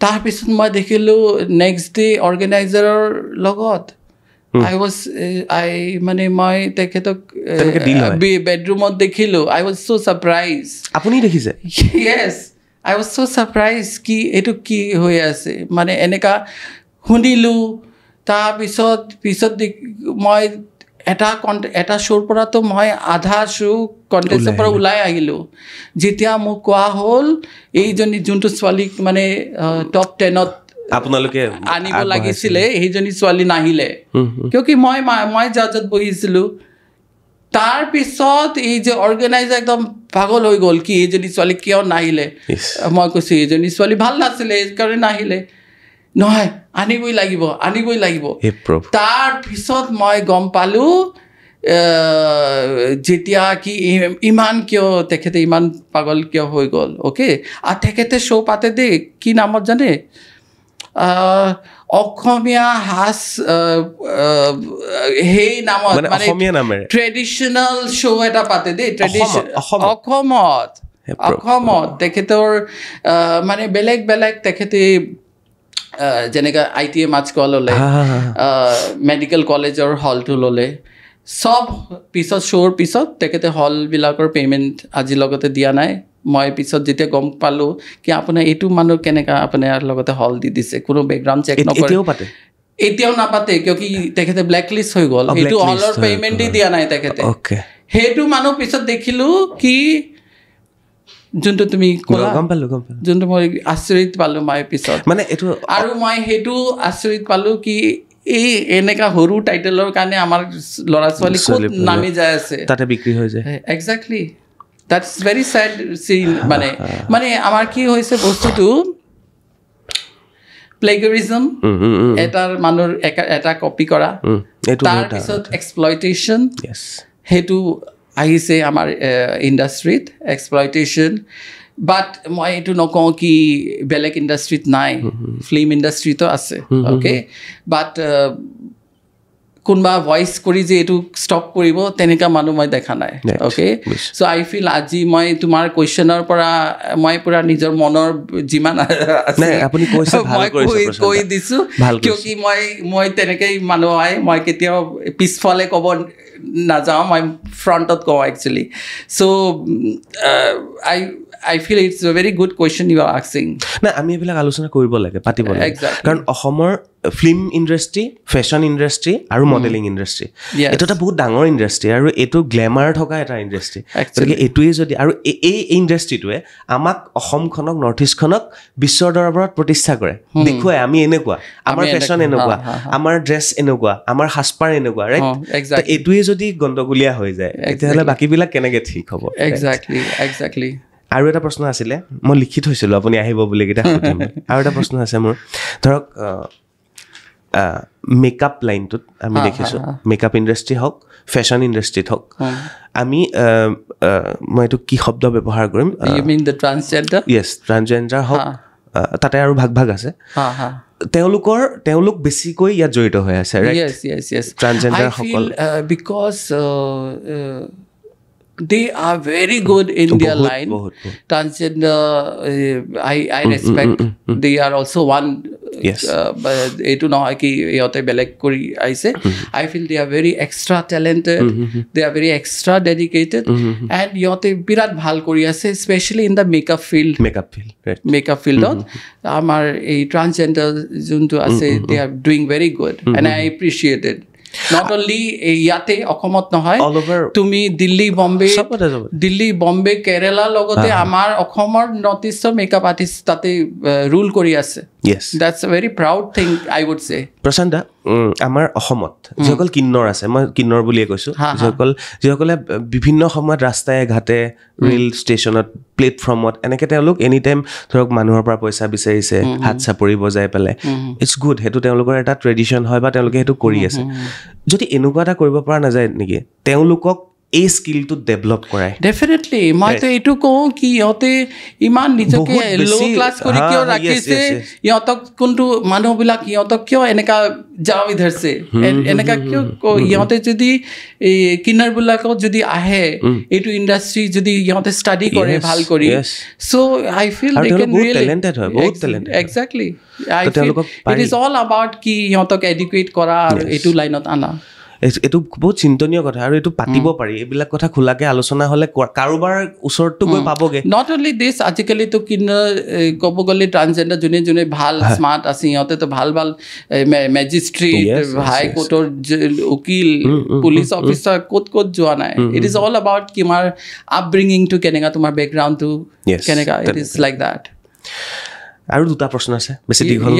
তাৰপিছত মই দেখিলোঁ নেক্সট ডে অৰ্গেনাইজাৰৰ লগত আই ৱাজ আই মানে মই তেখেতক বেডৰুমত দেখিলোঁ আই ৱাজ চ' ছাৰপ্ৰাইজ আপুনি দেখিছে য়েছ আই ৱাজ চ' ছাৰপ্ৰাইজ কি এইটো কি হৈ আছে মানে এনেকুৱা শুনিলোঁ তাৰপিছত পিছত মই এটা কণ্ট এটা শ্ব'ৰ পৰাতো মই আধা শ্ব' কণ্টেষ্টৰ পৰা ওলাই আহিলোঁ যেতিয়া মোক কোৱা হ'ল এইজনী যোনটো ছোৱালীক মানে টপ টেনত আপোনালোকে আনিব লাগিছিলে সেইজনী ছোৱালী নাহিলে কিয়কি মই মই জাজত বহিছিলোঁ তাৰপিছত এই যে অৰ্গেনাইজাৰ একদম পাগল হৈ গ'ল কি এইজনী ছোৱালী কিয় নাহিলে মই কৈছোঁ এইজনী ছোৱালী ভাল নাছিলে এইকাৰণে নাহিলে নহয় আনিবই লাগিব আনিবই লাগিব তাৰপিছত মই গম পালোঁ যেতিয়া কি ইমান কিয় তেখেতে ইমান পাগল কিয় হৈ গ'ল অ'কে আৰু তেখেতে শ্ব' পাতে দেই কি নামত জানে অসমীয়া সাজ সেই নামত মানে ট্ৰেডিশ্যনেল শ্ব' এটা পাতে দেই ট্ৰেডিশ্যন অসমত অসমত তেখেতৰ মানে বেলেগ বেলেগ তেখেতে যেনেকৈ আই টি এম আজ কল ল'লে মেডিকেল কলেজৰ হলটো ল'লে চব পিছত শ্ব'ৰ পিছত তেখেতে হলবিলাকৰ পে'মেণ্ট আজিৰ লগতে দিয়া নাই মই পিছত যেতিয়া গম পালোঁ কি আপোনাৰ এইটো মানুহ কেনেকৈ আপোনাৰ লগতে হল দি দিছে কোনো বেকগ্ৰাউণ্ড চেক নকৰে পাতে এতিয়াও নাপাতে কিয়কি তেখেতে ব্লেক লিষ্ট হৈ গ'ল সেইটো হলৰ পেমেণ্টেই দিয়া নাই তেখেতে সেইটো মানুহ পিছত দেখিলোঁ কি যোনটো তুমি যোনটো মই আচৰিত পালোঁ মই পিছত মানে এইটো আৰু মই সেইটো আচৰিত পালোঁ কি এই এনেকা সৰু টাইটেলৰ কাৰণে আমাৰ ল'ৰা ছোৱালী নামি যায় আছে তাতে বিক্ৰী হৈ যায় exactly that's very sad scene মানে মানে আমাৰ কি হয়েছে বস্তুটো প্লেগৰিজম এটাৰ মানুষ এটা কপি কৰা তাৰপিছত এক্সপ্লয়টেশ্যন সেইটো আহিছে আমাৰ ইণ্ডাষ্ট্ৰিত এক্সপ্লয়টেশ্যন বাট মই এইটো নকওঁ কি বেলেগ ইণ্ডাষ্ট্ৰিত নাই ফিল্ম ইণ্ডাষ্ট্ৰীতো আছে অ'কে বাট কোনোবা ভইচ কৰি যে এইটো ষ্টপ কৰিব তেনেকুৱা মানুহ মই দেখা নাই অ'কে চ' আই ফিল আজি মই তোমাৰ কুৱেশ্যনৰ পৰা মই পূৰা নিজৰ মনৰ যিমান কৈ দিছোঁ কিয় কি মই মই তেনেকেই মানুহ হয় মই কেতিয়াও পিছফালে ক'ব নাযাওঁ মই ফ্ৰণ্টত কওঁ actually so' I I feel it's a very good question you are asking নাই আমি এইবিলাক আলোচনা কৰিব লাগে পাতিব লাগে কাৰণ অসমৰ ফিল্ম ইণ্ডাষ্ট্ৰী ফেশ্বন ইণ্ডাষ্ট্ৰী আৰু মডেলিং hmm. ইণ্ডাষ্ট্ৰী এইটো এটা বহুত ডাঙৰ ইণ্ডাষ্ট্ৰী আৰু এইটো গ্লেমাৰ থকা এটা ইণ্ডাষ্ট্ৰী গতিকে এইটোৱেই যদি আৰু এই ইণ্ডাষ্ট্ৰীটোৱে আমাক অসমখনক নৰ্থ ইষ্টখনক বিশ্বৰ দৰবাৰত প্ৰতিষ্ঠা কৰে hmm. দেখুৱাই আমি এনেকুৱা আমাৰ ফেশ্বন এনেকুৱা আমাৰ ড্ৰেছ এনেকুৱা আমাৰ সাজপাৰ এনেকুৱা ৰাইট hmm, এইটোৱেই যদি গণ্ডগোলীয়া হৈ যায় তেতিয়াহ'লে বাকীবিলাক কেনেকৈ ঠিক হ'ব একজেক্টলি একজেক্টলি আৰু এটা প্ৰশ্ন আছিলে মই লিখি থৈছিলোঁ আপুনি আহিব বুলি কেইটা আৰু এটা প্ৰশ্ন আছে মোৰ ধৰক মেকআপ লাইনটোত আমি দেখিছোঁ মেকআপ ইণ্ডাষ্ট্ৰি হওক ফেশ্বন ইণ্ডাষ্ট্ৰিত হওক আমি মই এইটো কি শব্দ ব্যৱহাৰ কৰিম য়েছ ট্ৰান্সজেণ্ডাৰ হওক তাতে আৰু ভাগ ভাগ আছে তেওঁলোকৰ তেওঁলোক বেছিকৈ ইয়াত জড়িত হৈ আছে ট্ৰান্সজেণ্ডাৰসকল they are very good in their line transgender I I respect they are also' one এইটো নহয় কি ইহঁতে বেলেগ কৰি আহিছে I feel they are very extra talented they are very extra dedicated and ইহঁতে বিৰাট ভাল কৰি আছে specially in the makeup field makeup field makeup ফিল্ডত আমাৰ এই ট্ৰান্সজেণ্ডাৰ যোনটো আছে they are doing very good and I appreciated not only eh, ইয়াতে অসমত নহয় তুমি দিল্লী বম্বে দিল্লী বম্বে কেৰেলাৰ লগতে আমাৰ অসমৰ নৰ্থ ইষ্টৰ মেকআপ আৰ্টিষ্ট তাতে ৰুল eh, কৰি আছে আমাৰ অসমত যিসকল কিন্নৰ আছে মই কিন্নৰ বুলিয়ে কৈছোঁ যিসকল যিসকলে বিভিন্ন সময়ত ৰাস্তাই ঘাটে ৰেল ষ্টেচনত প্লেটফৰ্মত এনেকৈ তেওঁলোক এনি টাইম ধৰক মানুহৰ পৰা পইচা বিচাৰিছে হাত চাপৰি বজাই পেলাই ইটছ গুড সেইটো তেওঁলোকৰ এটা ট্ৰেডিশ্যন হয় বা তেওঁলোকে সেইটো কৰি আছে যদি এনেকুৱা এটা কৰিব পৰা নাযায় নেকি তেওঁলোকক এই স্কিলটো ডেভেলপ কৰাই ডেফিনেটলি মইতো এইটো কওঁ কি ইহঁতে ইমান নিজকে ল' ক্লাছ কৰি কিয় ৰাখিছে ইহঁতক কোনটো মানুহবিলাক ইহঁতক কিয় এনেকুৱা জাৱি ধৰিছে এনেকুৱা কিয় ইহঁতে যদি কিনাৰবিলাকত যদি আহে এইটো ইণ্ডাষ্ট্ৰী যদি ইহঁতে ষ্টাডি কৰে ভাল কৰি so' I feel exactly I feel it is all about কি ইহঁতক এডুকেট কৰা আৰু এইটো লাইনত আনা এইটো বহুত চিন্তনীয় কথা আৰু এইটো পাতিব পাৰি এইবিলাক কথা খোলাকে আলোচনা হ'লে কাৰোবাৰ ওচৰততো গৈ পাবগে নট অনলি দিছ আজিকালিতো কিন্তু ক'ব গ'লে ট্ৰান্সজেণ্ডাৰ যোনে যোনে ভাল স্মাৰ্ট আছে সিহঁতেতো ভাল ভাল মেজিষ্ট্ৰেট হাইকোৰ্টৰ উকিল পুলিচ অফিচাৰ ক'ত ক'ত যোৱা নাই ইট ইজ অল এবাউট কিমাৰ আপব্ৰিঙিংটো কেনেকুৱা তোমাৰ বেকগ্ৰাউণ্ডটো কেনেকুৱা ইট ইজ লাইক দেট আৰু দুটা প্ৰশ্ন আছে বেছি দীঘল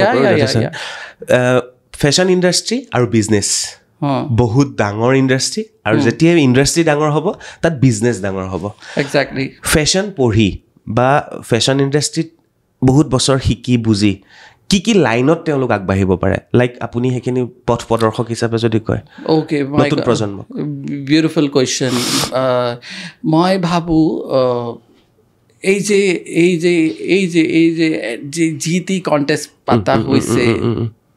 ফেশ্বন ইণ্ডাষ্ট্ৰী আৰু বিজনেছ বহুত ডাঙৰ ইণ্ডাষ্ট্ৰি আৰু যেতিয়া ইণ্ডাষ্ট্ৰি ডাঙৰ হ'ব তাত বিজনেছ ডাঙৰ হ'ব একজেক্টলি ফেশ্বন পঢ়ি বা ফেশ্বন ইণ্ডাষ্ট্ৰিত বহুত বছৰ শিকি বুজি কি কি লাইনত তেওঁলোক আগবাঢ়িব পাৰে লাইক আপুনি সেইখিনি পথ প্ৰদৰ্শক হিচাপে যদি কয় অ'কে প্ৰজন্ম বিউটিফুল কুৱেশ্যন মই ভাবোঁ এই যে এই যে এই যে এই যে যি টি কণ্টেষ্ট পাতা হৈছে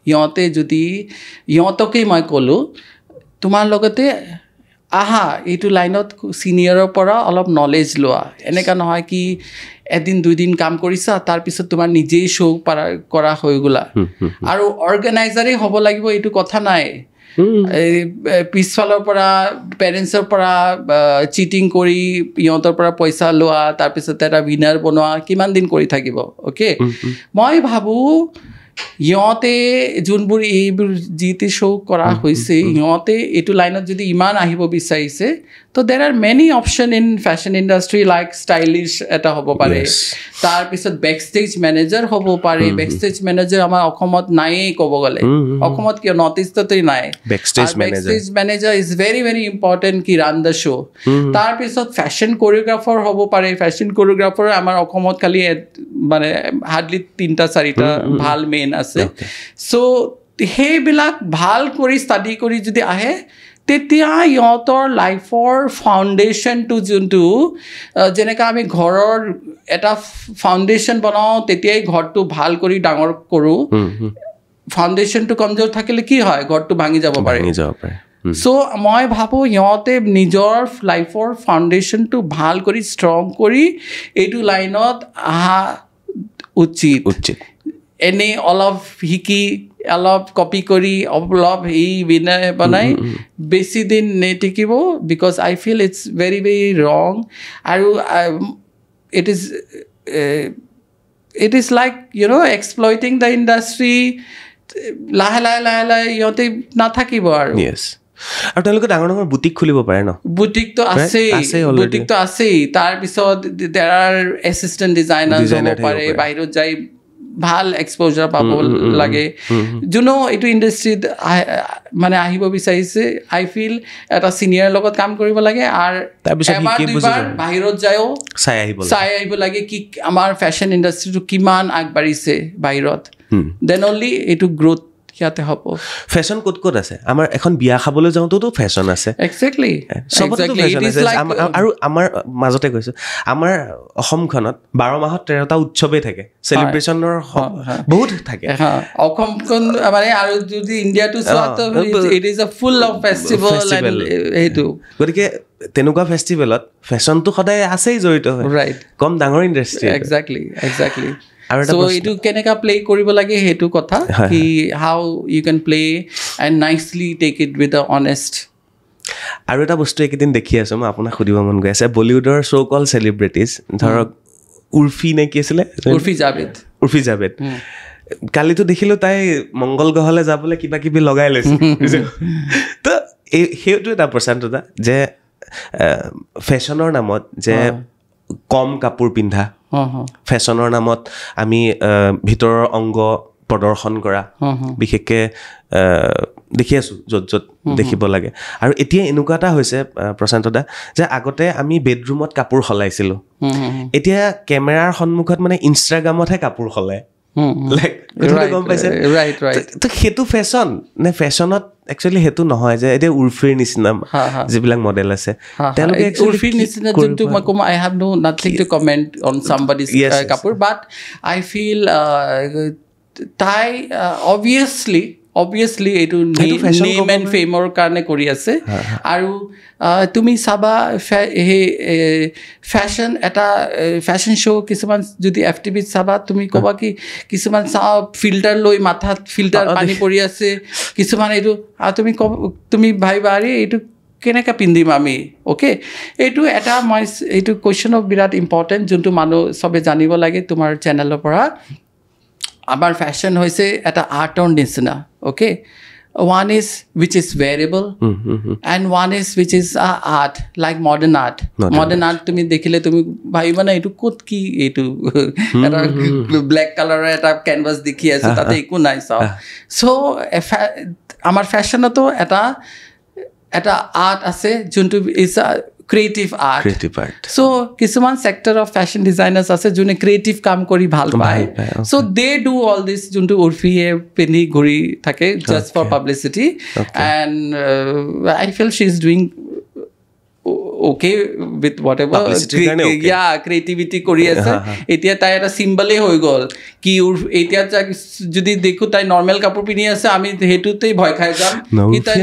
সিহঁতে যদি সিহঁতকেই মই ক'লোঁ তোমাৰ লগতে আহা এইটো লাইনত ছিনিয়ৰৰ পৰা অলপ নলেজ লোৱা এনেকুৱা নহয় কি এদিন দুদিন কাম কৰিছা তাৰপিছত তোমাৰ নিজেই শ্ব' পাৰা কৰা হৈ গ'লা আৰু অৰ্গেনাইজাৰেই হ'ব লাগিব এইটো কথা নাই এই পিছফালৰ পৰা পেৰেণ্টছৰ পৰা চিটিং কৰি সিহঁতৰ পৰা পইচা লোৱা তাৰপিছতে এটা উইনাৰ বনোৱা কিমান দিন কৰি থাকিব অ'কে মই ভাবোঁ ইহঁতে যোনবোৰ এইবোৰ যি টি শ্ব' কৰা হৈছে ইহঁতে এইটো লাইনত যদি ইমান আহিব বিচাৰিছে তো there are many option in fashion industry like stylist এটা হ'ব পাৰে তাৰপিছত বেক ষ্টেজ মেনেজাৰ হ'ব পাৰে বেক ষ্টেজ মেনেজাৰ আমাৰ অসমত নাইয়েই ক'ব গ'লে mm-hmm. অসমত কিয় নৰ্থ ইষ্টতেই নাই manager is very very important কি ৰান দ্য শ্ব' তাৰপিছত ফেশ্বন কৰিঅ'গ্ৰাফাৰ হ'ব পাৰে ফেশ্বন কৰিঅ'গ্ৰাফাৰ আমাৰ অসমত খালি মানে হাৰ্ডলি তিনিটা চাৰিটা mm-hmm. ভাল মেইন আছে চ' সেইবিলাক ভাল কৰি ষ্টাডি কৰি যদি আহে তেতিয়া ইহঁতৰ লাইফৰ ফাউণ্ডেশ্যনটো যোনটো যেনেকৈ আমি ঘৰৰ এটা ফাউণ্ডেশ্যন বনাওঁ তেতিয়াই ঘৰটো ভাল কৰি ডাঙৰ কৰোঁ ফাউণ্ডেশ্যনটো কমজোৰ থাকিলে কি হয় ঘৰটো ভাঙি যাব পাৰে চ' মই ভাবোঁ সিহঁতে নিজৰ লাইফৰ ফাউণ্ডেশ্যনটো ভাল কৰি ষ্ট্ৰং কৰি এইটো লাইনত অহা উচিত উচিত এনেই অলপ শিকি অলপ কপি কৰি অলপ এই বিনাই বনাই বেছি দিন নেটিকিব because I feel it's very very wrong আৰু it is it is like you know' exploiting the industry লাহে লাহে লাহে লাহে ইহঁতে নাথাকিব আৰু আৰু তেওঁলোকে ডাঙৰ ডাঙৰ বুটিক খুলিব পাৰে ন বুটিকটো আছেই বুটিকটো আছেই তাৰপিছত ডেৰাৰ এচিষ্টেণ্ট ডিজাইনাৰ যাব পাৰে বাহিৰত যাই ভাল এক্সপ'জাৰ পাব লাগে যোনো এইটো ইণ্ডাষ্ট্ৰিত মানে আহিব বিচাৰিছে আই ফিল এটা চিনিয়ৰ লগত কাম কৰিব লাগে আৰু বাহিৰত যায়ো চাই আহিব লাগে কি আমাৰ ফেশ্বন ইণ্ডাষ্ট্ৰিটো কিমান আগবাঢ়িছে বাহিৰত দেন অনলি এইটো গ্ৰ'থ সিহঁতে হ'ব ফেশ্বন ক'ত ক'ত আছে আমাৰ এখন বিয়া খাবলৈ যাওঁতেতো ফেশ্বন আছে এক্সেক্টলি আৰু আমাৰ মাজতে কৈছোঁ আমাৰ অসমখনত বাৰ মাহত তেৰটা উৎসৱেই থাকে চেলিব্ৰেশ্যনৰ বহুত থাকে অসমখন মানে আৰু যদি ইণ্ডিয়াটো সেইটো গতিকে তেনেকুৱা ফেষ্টিভেলত ফেশ্বনটো সদায় আছেই জড়িত হয় ৰাইট কম ডাঙৰ ইণ্ডাষ্ট্ৰী এক্সেক্টলি এক্সেক্টলি আৰু এইটো কেনেকৈ প্লে কৰিব লাগে সেইটো কথা কি how you can play and nicely take it with the honest আৰু এটা বস্তু এইকেইদিন দেখি আছো মই আপোনাক সুধিব মন গৈ আছে বলিউডৰ শ্ব' কল চেলিব্ৰিটিজ ধৰক উৰ্ফি নে কি আছিলে উৰ্ফি জাভেদ উৰ্ফি জাভেদ কালিতো দেখিলোঁ তাই মংগল গ্ৰহলৈ যাবলৈ কিবা কিবি লগাই লৈছে তো এই সেইটো এটা প্ৰশান্ততা যে ফেশ্বনৰ নামত যে কম কাপোৰ পিন্ধা ফেশ্বনৰ নামত আমি ভিতৰৰ অংগ প্ৰদৰ্শন কৰা বিশেষকৈ দেখি আছোঁ য'ত য'ত দেখিব লাগে আৰু এতিয়া এনেকুৱা এটা হৈছে প্ৰশান্ত দা যে আগতে আমি বেডৰুমত কাপোৰ সলাইছিলোঁ এতিয়া কেমেৰাৰ সন্মুখত মানে ইনষ্টাগ্ৰামতহে কাপোৰ সলায় Mm-hmm. সেইটো ফেশ্বন নে ফেশ্বনত একচুৱেলি সেইটো নহয় যে এতিয়া উৰ্ফিৰ নিচিনা যিবিলাক মডেল আছে তেওঁলোকে উৰ্ফিৰ uh, uh, তাই অবভিয়াছলি uh, অবভিয়াছলি এইটো নেম এণ্ড ফেমৰ কাৰণে কৰি আছে আৰু তুমি চাবা সেই ফেশ্বন এটা ফেশ্বন শ্ব' কিছুমান যদি এফ টিভিত চাবা তুমি ক'বা কি কিছুমান চাওঁ ফিল্টাৰ লৈ মাথাত ফিল্টাৰ পানী পৰি আছে কিছুমান এইটো তুমি ক'ব তুমি ভাবিবা আৰে এইটো কেনেকৈ পিন্ধিম আমি অ'কে এইটো এটা মই এইটো কুৱেশ্যনক বিৰাট ইম্পৰ্টেণ্ট যোনটো মানুহ চবে জানিব লাগে তোমাৰ চেনেলৰ পৰা আমাৰ ফেশ্বন হৈছে এটা আৰ্টৰ নিচিনা Okay. One is which is variable, mm-hmm. and one is which is uh, art, like modern art. Not modern art, to me dekhile tumi bhai দেখিলে etu ভাবিবা ki etu black color at a canvas dekhi ase tate iku nai তাতে so amar fashion to eta eta art ase art আছে যোনটো is creative art creative art so' কিছুমান চেক্টৰ অফ ফেশ্বন ডিজাইনাৰ্ছ আছে যোনে ক্ৰিয়েটিভ কাম কৰি ভাল পায় চ' দে ডু অল দিছ যোনটো উৰ্ফিয়ে পিন্ধি ঘূৰি থাকে just for publicity and I feel she is doing okay with whatever yeah creativity কৰি আছে এতিয়া তাই এটা চিম্বলেই হৈ গ'ল কি এতিয়া তাইক যদি দেখোঁ তাই নৰ্মেল কাপোৰ পিন্ধি আছে আমি সেইটোতেই ভয় খাই যাম কি তাই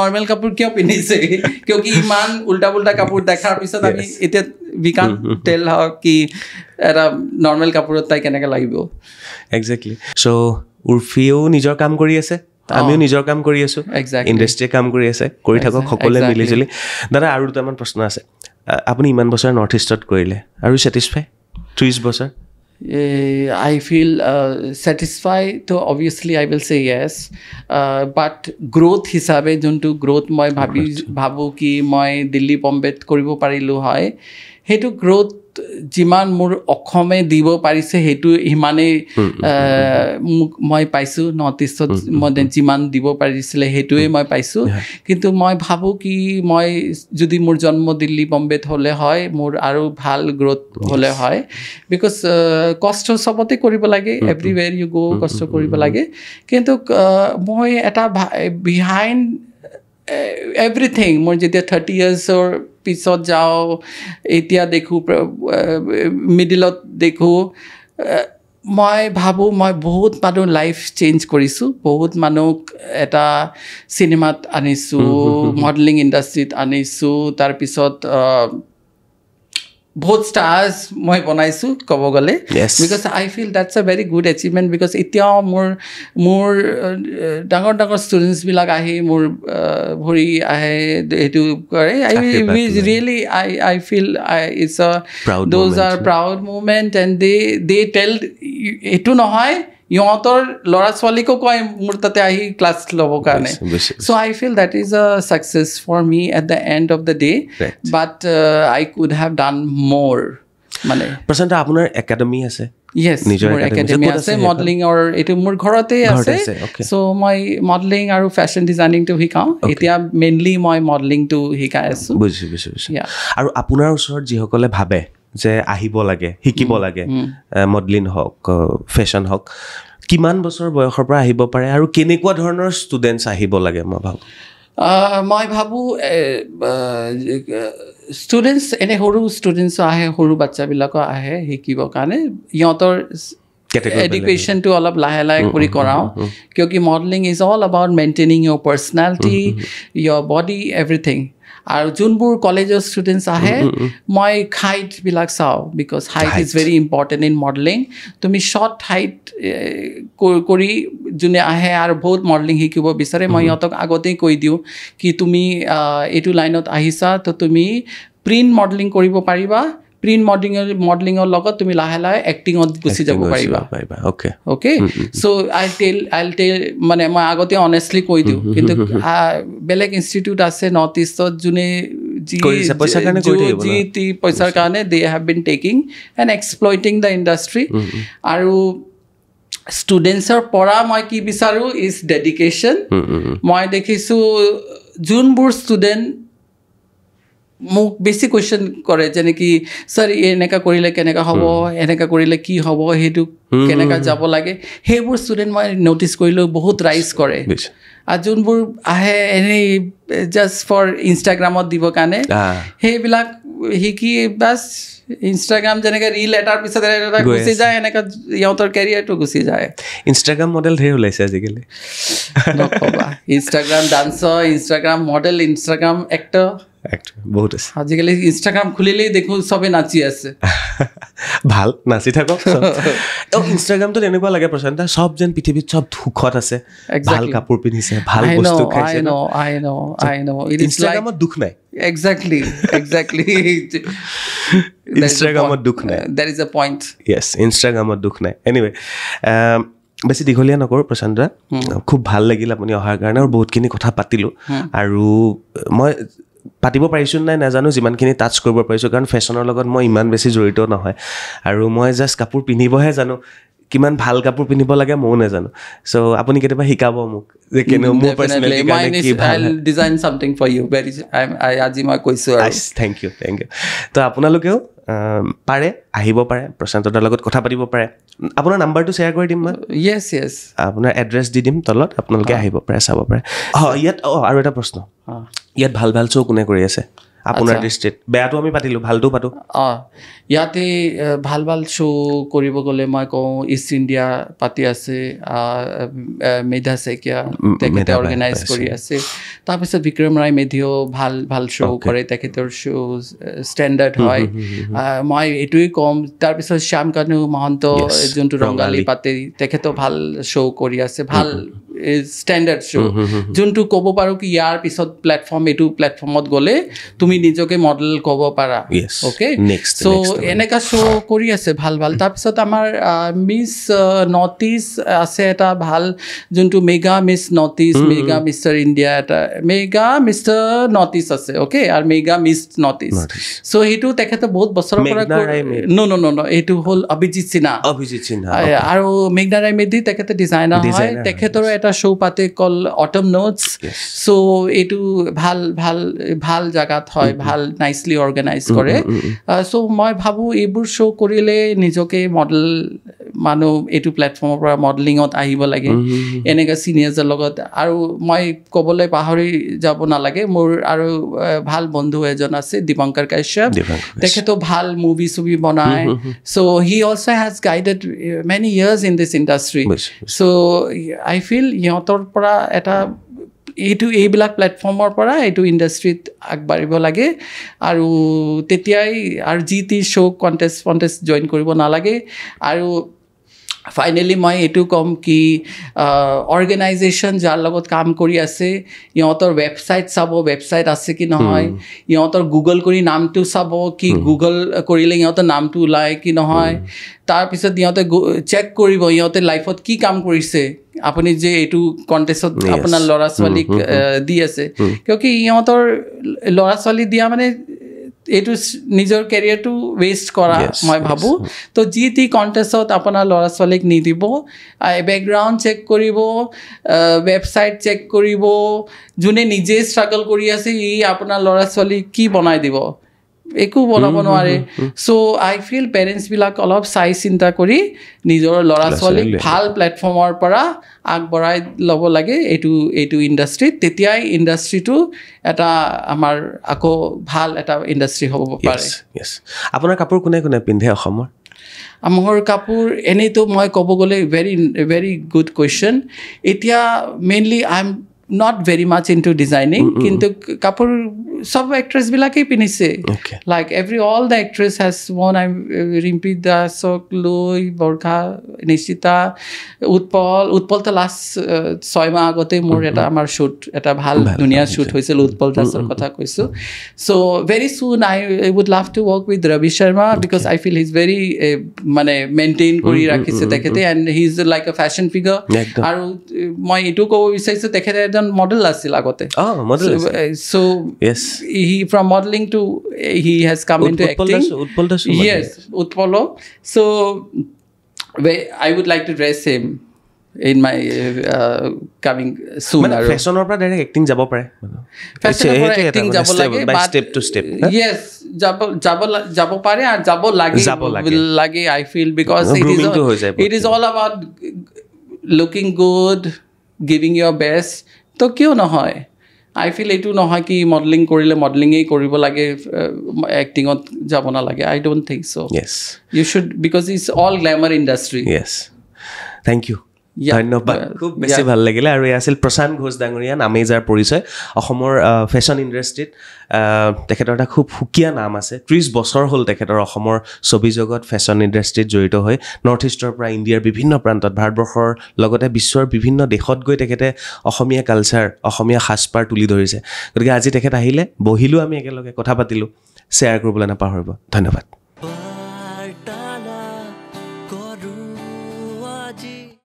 নৰ্মেল কাপোৰ কিয় পিন্ধিছে কিয়কি ইমান উল্টা পুল্টা কাপোৰ দেখাৰ পিছত আমি এতিয়া বিকান তেল হওক কি এটা নৰ্মেল কাপোৰত তাই কেনেকৈ লাগিব একজেক্টলি চ' উৰ্ফিও নিজৰ কাম কৰি আছে আমিও নিজৰ কাম কৰি আছোঁ ইণ্ডাষ্ট্ৰীয়ে কাম কৰি আছে কৰি থাকক সকলোৱে মিলিজুলি দাদা আৰু দুটামান প্ৰশ্ন আছে আপুনি ইমান বছৰ নৰ্থ ইষ্টত কৰিলে আৰু ছেটিছফাই ত্ৰিছ বছৰ আই ফিল ছেটিছফাই তো অভিয়াছলি আই উইল চে য়েছ বাট গ্ৰ'থ হিচাপে যোনটো গ্ৰ'থ মই ভাবি ভাবোঁ কি মই দিল্লী বম্বেত কৰিব পাৰিলোঁ হয় সেইটো গ্ৰ'থ যিমান মোৰ অসমে দিব পাৰিছে সেইটো সিমানেই মোক মই পাইছোঁ নৰ্থ ইষ্টত মই যিমান দিব পাৰিছিলে সেইটোৱে মই পাইছোঁ কিন্তু মই ভাবোঁ কি মই যদি মোৰ জন্ম দিল্লী বম্বেত হ'লে হয় মোৰ আৰু ভাল গ্ৰ'থ হ'লে হয় বিকজ কষ্ট চবতে কৰিব লাগে এভৰিৱেৰ ইউ গ' কষ্ট কৰিব লাগে কিন্তু মই এটা বিহাইণ্ড এভৰিথিং মোৰ যেতিয়া থাৰ্টি ইয়াৰ্ছৰ পিছত যাওঁ এতিয়া দেখোঁ মিডিলত দেখোঁ মই ভাবোঁ মই বহুত মানুহ লাইফ চেঞ্জ কৰিছোঁ বহুত মানুহক এটা চিনেমাত আনিছোঁ মডেলিং ইণ্ডাষ্ট্ৰীত আনিছোঁ তাৰপিছত বহুত ষ্টাৰ্ছ মই বনাইছোঁ ক'ব গ'লে because I feel that's a very good achievement because এতিয়াও মোৰ মোৰ ডাঙৰ ডাঙৰ ষ্টুডেণ্টছবিলাক আহি মোৰ ভৰি আহে সেইটো কৰে I was really I I feel I it's those are proud moment and they they tell এইটো নহয় ইহঁতৰ ল'ৰা ছোৱালীকো কয় মোৰ তাতে আহি ক্লাছ ল'ব কাৰণে so' I feel that is a success for me at the end of the day but I could have done more মানে প্ৰচণ্ড আপোনাৰ একাডেমি আছে য়েছ মোৰ একাডেমি আছে মডেলিঙৰ এইটো মোৰ ঘৰতে আছে চ' মই মডেলিং আৰু ফেশ্বন ডিজাইনিংটো শিকাওঁ এতিয়া মেইনলি মই মডেলিংটো শিকাই আছোঁ বুজিছোঁ বুজিছোঁ বুজিছোঁ আৰু আপোনাৰ ওচৰত যিসকলে ভাবে যে আহিব লাগে শিকিব লাগে মডলিন হওক ফেশ্বন হওক কিমান বছৰ বয়সৰ পৰা আহিব পাৰে আৰু কেনেকুৱা ধৰণৰ ষ্টুডেণ্টছ আহিব লাগে মই ভাবোঁ মই ভাবোঁ ষ্টুডেণ্টছ এনে সৰু ষ্টুডেণ্টছো আহে সৰু বাচ্ছাবিলাকো আহে শিকিবৰ কাৰণে সিহঁতৰ এডুকেশ্যনটো অলপ লাহে লাহে কৰি কৰাওঁ কিয় কি modelling is all about maintaining your personality your body everything আৰু যোনবোৰ কলেজৰ ষ্টুডেণ্টছ আহে মই হাইটবিলাক চাওঁ because height is very important in modelling তুমি শ্বৰ্ট হাইট কৰি যোনে আহে আৰু বহুত মডেলিং শিকিব বিচাৰে মই সিহঁতক আগতেই কৈ দিওঁ কি তুমি এইটো লাইনত আহিছা তো তুমি প্ৰিণ্ট মডেলিং কৰিব পাৰিবা প্ৰিণ্ট মডিং মডেলিঙৰ লগত তুমি লাহে লাহে এক্টিঙত গুচি যাব পাৰিবা okay okay so' I tell I tell মানে মই আগতে অনেষ্টলি কৈ দিওঁ কিন্তু বেলেগ ইনষ্টিটিউট আছে নৰ্থ ইষ্টত যোনে যি টি পইচাৰ কাৰণে they have been taking and exploiting the industry আৰু ষ্টুডেণ্টছৰ পৰা মই কি বিচাৰোঁ ইজ ডেডিকেশ্যন মই দেখিছোঁ যোনবোৰ ষ্টুডেণ্ট মোক বেছি কুৱেশ্যন কৰে যেনে কি ছাৰ এনেকুৱা কৰিলে কেনেকুৱা হ'ব এনেকুৱা কৰিলে কি হ'ব সেইটো কেনেকুৱা যাব লাগে সেইবোৰ ষ্টুডেণ্ট মই ন'টিছ কৰিলেও বহুত ৰাইজ কৰে আৰু যোনবোৰ আহে এনেই জাষ্ট ফৰ ইনষ্টাগ্ৰামত দিবৰ কাৰণে সেইবিলাক শিকি বাছ ইনষ্টাগ্ৰাম যেনেকৈ ৰীল এটাৰ পিছত এটা গুচি যায় এনেকুৱা ইহঁতৰ কেৰিয়াৰটো গুচি যায় ইনষ্টাগ্ৰাম মডেল ধেৰ ওলাইছে আজিকালি Instagram dancer Instagram model Instagram actor anyway um, বেছি দীঘলীয়া নকৰোঁ প্ৰচণ্ডা খুব ভাল লাগিল আপুনি অহাৰ কাৰণে আৰু বহুতখিনি কথা পাতিলোঁ আৰু মই পাতিব পাৰিছোঁ নাই নাজানো যিমানখিনি টাচ কৰিব পাৰিছোঁ কাৰণ ফেশ্বনৰ লগত মই ইমান বেছি জড়িত নহয় আৰু মই জাষ্ট কাপোৰ পিন্ধিবহে জানো কিমান ভাল কাপোৰ পিন্ধিব লাগে ময়ো নাজানো চ' আপুনি কেতিয়াবা শিকাব মোক যে কেনেকুৱা থেংক ইউ থেংক ইউ ত' আপোনালোকেও পাৰে আহিব পাৰে প্ৰশান্ত লগত কথা পাতিব পাৰে আপোনাৰ নাম্বাৰটো শ্বেয়াৰ কৰি দিম মই য়েছ য়েছ আপোনাৰ এড্ৰেছ দি দিম তলত আপোনালোকে আহিব পাৰে চাব পাৰে হয় ইয়াত অঁ আৰু এটা প্ৰশ্ন ইয়াত ভাল ভাল শ্ব' কোনে কৰি আছে আপোনাৰ দৃষ্টিত বেয়াটো আমি পাতিলোঁ ভালটো পাতোঁ অঁ ইয়াতে ভাল ভাল শ্ব' কৰিব গ'লে মই কওঁ ইষ্ট ইণ্ডিয়া পাতি আছে মেধা শইকীয়া তেখেতে অৰ্গেনাইজ কৰি আছে তাৰপিছত বিক্ৰম ৰায় মেধিও ভাল ভাল শ্ব' কৰে তেখেতৰ শ্ব' ষ্টেণ্ডাৰ্ড হয় মই এইটোৱেই ক'ম তাৰপিছত শ্যাম কানু মহন্ত যোনটো ৰঙালী পাতে তেখেতেও ভাল শ্ব' কৰি আছে ভাল ষ্টেণ্ডাৰ্ড শ্ব' যোনটো ক'ব পাৰোঁ কি ইয়াৰ পিছত প্লেটফৰ্ম এইটো প্লেটফৰ্মত গ'লে তুমি নিজকে মডেল ক'ব পাৰা অ'কে চ' এনেকুৱা শ্ব' কৰি আছে ভাল ভাল তাৰপিছত আমাৰ মিছ নৰ্থ ইষ্ট আছে এটা ভাল যোনটো mega Miss North East mega Mister India এটা মেগা মিষ্টাৰ নৰ্থ ইষ্ট আছে অ'কে আৰু mega Miss North East so' সেইটো তেখেতে বহুত বছৰৰ পৰা নো নো নো এইটো হ'ল অভিজিত সিনহা অভিজিত সিনহা আৰু মেঘনা ৰাইমেদি তেখেতে ডিজাইনাৰ হয় তেখেতৰো এটা এটা শ্ব' পাতে কল অটম নোটছ চ' এইটো ভাল ভাল ভাল জেগাত হয় ভাল নাইচলি অৰ্গেনাইজ কৰে চ' মই ভাবোঁ এইবোৰ শ্ব' কৰিলে নিজকে মডেল মানুহ এইটো প্লেটফৰ্মৰ পৰা মডেলিঙত আহিব লাগে এনেকৈ চিনিয়ৰ্ছৰ লগত আৰু মই ক'বলৈ পাহৰি যাব নালাগে মোৰ আৰু ভাল বন্ধু এজন আছে দীপংকৰ কাশ্যপ তেখেতেও ভাল মুভি চুভি বনায় so' he also' has guided many years in this industry so' I feel সিহঁতৰ পৰা এটা এইটো এইবিলাক প্লেটফৰ্মৰ পৰা এইটো ইণ্ডাষ্ট্ৰীত আগবাঢ়িব লাগে আৰু তেতিয়াই আৰু যি টি শ্ব' কণ্টেষ্ট কণ্টেষ্ট জইন কৰিব নালাগে আৰু ফাইনেলি মই এইটো ক'ম কি অৰ্গেনাইজেশ্যন যাৰ লগত কাম কৰি আছে ইহঁতৰ ৱেবছাইট চাব ৱেবছাইট আছে কি নহয় ইহঁতৰ গুগল কৰি নামটো চাব কি গুগল কৰিলে ইহঁতৰ নামটো ওলায় কি নহয় তাৰপিছত ইহঁতে চেক কৰিব ইহঁতে লাইফত কি কাম কৰিছে আপুনি যে এইটো কণ্টেষ্টত আপোনাৰ ল'ৰা ছোৱালীক দি আছে কিয়কি ইহঁতৰ ল'ৰা ছোৱালী দিয়া মানে এইটো নিজৰ কেৰিয়াৰটো ৱেষ্ট কৰা মই ভাবোঁ তো যি টি কণ্টেষ্টত আপোনাৰ ল'ৰা ছোৱালীক নিদিব বেকগ্ৰাউণ্ড চেক কৰিব ৱেবছাইট চেক কৰিব যোনে নিজে ষ্ট্ৰাগল কৰি আছে ই আপোনাৰ ল'ৰা ছোৱালীক কি বনাই দিব একো বনাব নোৱাৰে চ' আই ফিল পেৰেণ্টছবিলাক অলপ চাই চিন্তা কৰি নিজৰ ল'ৰা ছোৱালীক ভাল প্লেটফৰ্মৰ পৰা আগবঢ়াই ল'ব লাগে এইটো এইটো ইণ্ডাষ্ট্ৰীত তেতিয়াই ইণ্ডাষ্ট্ৰীটো এটা আমাৰ আকৌ ভাল এটা ইণ্ডাষ্ট্ৰী হ'ব পাৰে আপোনাৰ কাপোৰ কোনে কোনে পিন্ধে অসমৰ মোৰ কাপোৰ এনেইতো মই ক'ব গ'লে ভেৰি ভেৰি গুড কুৱেশ্যন এতিয়া mainly I am not very much into designing কিন্তু কাপোৰ চব এক্ট্ৰেছবিলাকেই পিন্ধিছে like every all the actress has worn I Rimpi দাসক লৈ বৰ্ষা নিশিতা উৎপল উৎপলটো লাষ্ট ছয়মাহ আগতে মোৰ এটা আমাৰ শ্বুট এটা ভাল ধুনীয়া শ্বুট হৈছিল উৎপল দাসৰ কথা কৈছোঁ so' very soon I I would love to work with Rabi Sharma because I feel his very মানে মেইনটেইন কৰি ৰাখিছে তেখেতে and he is like a fashion figure আৰু uh, মই এইটো ক'ব বিচাৰিছোঁ তেখেতে এজন done model asil agote oh model so, uh, so yes he from modeling to uh, he has come Ut into Utpal acting yes utpalo so i would like to dress him in my coming soon আৰু ফেশ্বনৰ পৰা ডাইৰেক্ট এক্টিং যাব পাৰে ফেশ্বনৰ Yes. এক্টিং যাব লাগে by step to step yes যাব যাব যাব পাৰে আৰু যাব লাগে যাব লাগে I feel because it is all about looking good giving your best তো কিয় নহয় আই ফিল এইটো নহয় কি মডেলিং কৰিলে মডেলিঙেই কৰিব লাগে এক্টিঙত যাব নালাগে I don't think so' you should because it's all glamour industry yes thank you ধন্যবাদ খুব বেছি ভাল লাগিলে আৰু এয়া আছিল প্ৰশান্ত ঘোষ ডাঙৰীয়া নামেই যাৰ পৰিচয় অসমৰ ফেশ্বন ইণ্ডাষ্ট্ৰীত তেখেতৰ এটা খুব সুকীয়া নাম আছে ত্ৰিছ বছৰ হ'ল তেখেতৰ অসমৰ ছবি জগত ফেশ্বন ইণ্ডাষ্ট্ৰীত জড়িত হৈ নৰ্থ ইষ্টৰ পৰা ইণ্ডিয়াৰ বিভিন্ন প্ৰান্তত ভাৰতবৰ্ষৰ লগতে বিশ্বৰ বিভিন্ন দেশত গৈ তেখেতে অসমীয়া কালচাৰ অসমীয়া সাজপাৰ তুলি ধৰিছে গতিকে আজি তেখেত আহিলে বহিলোঁ আমি একেলগে কথা পাতিলোঁ শ্বেয়াৰ কৰিবলৈ নাপাহৰিব ধন্যবাদ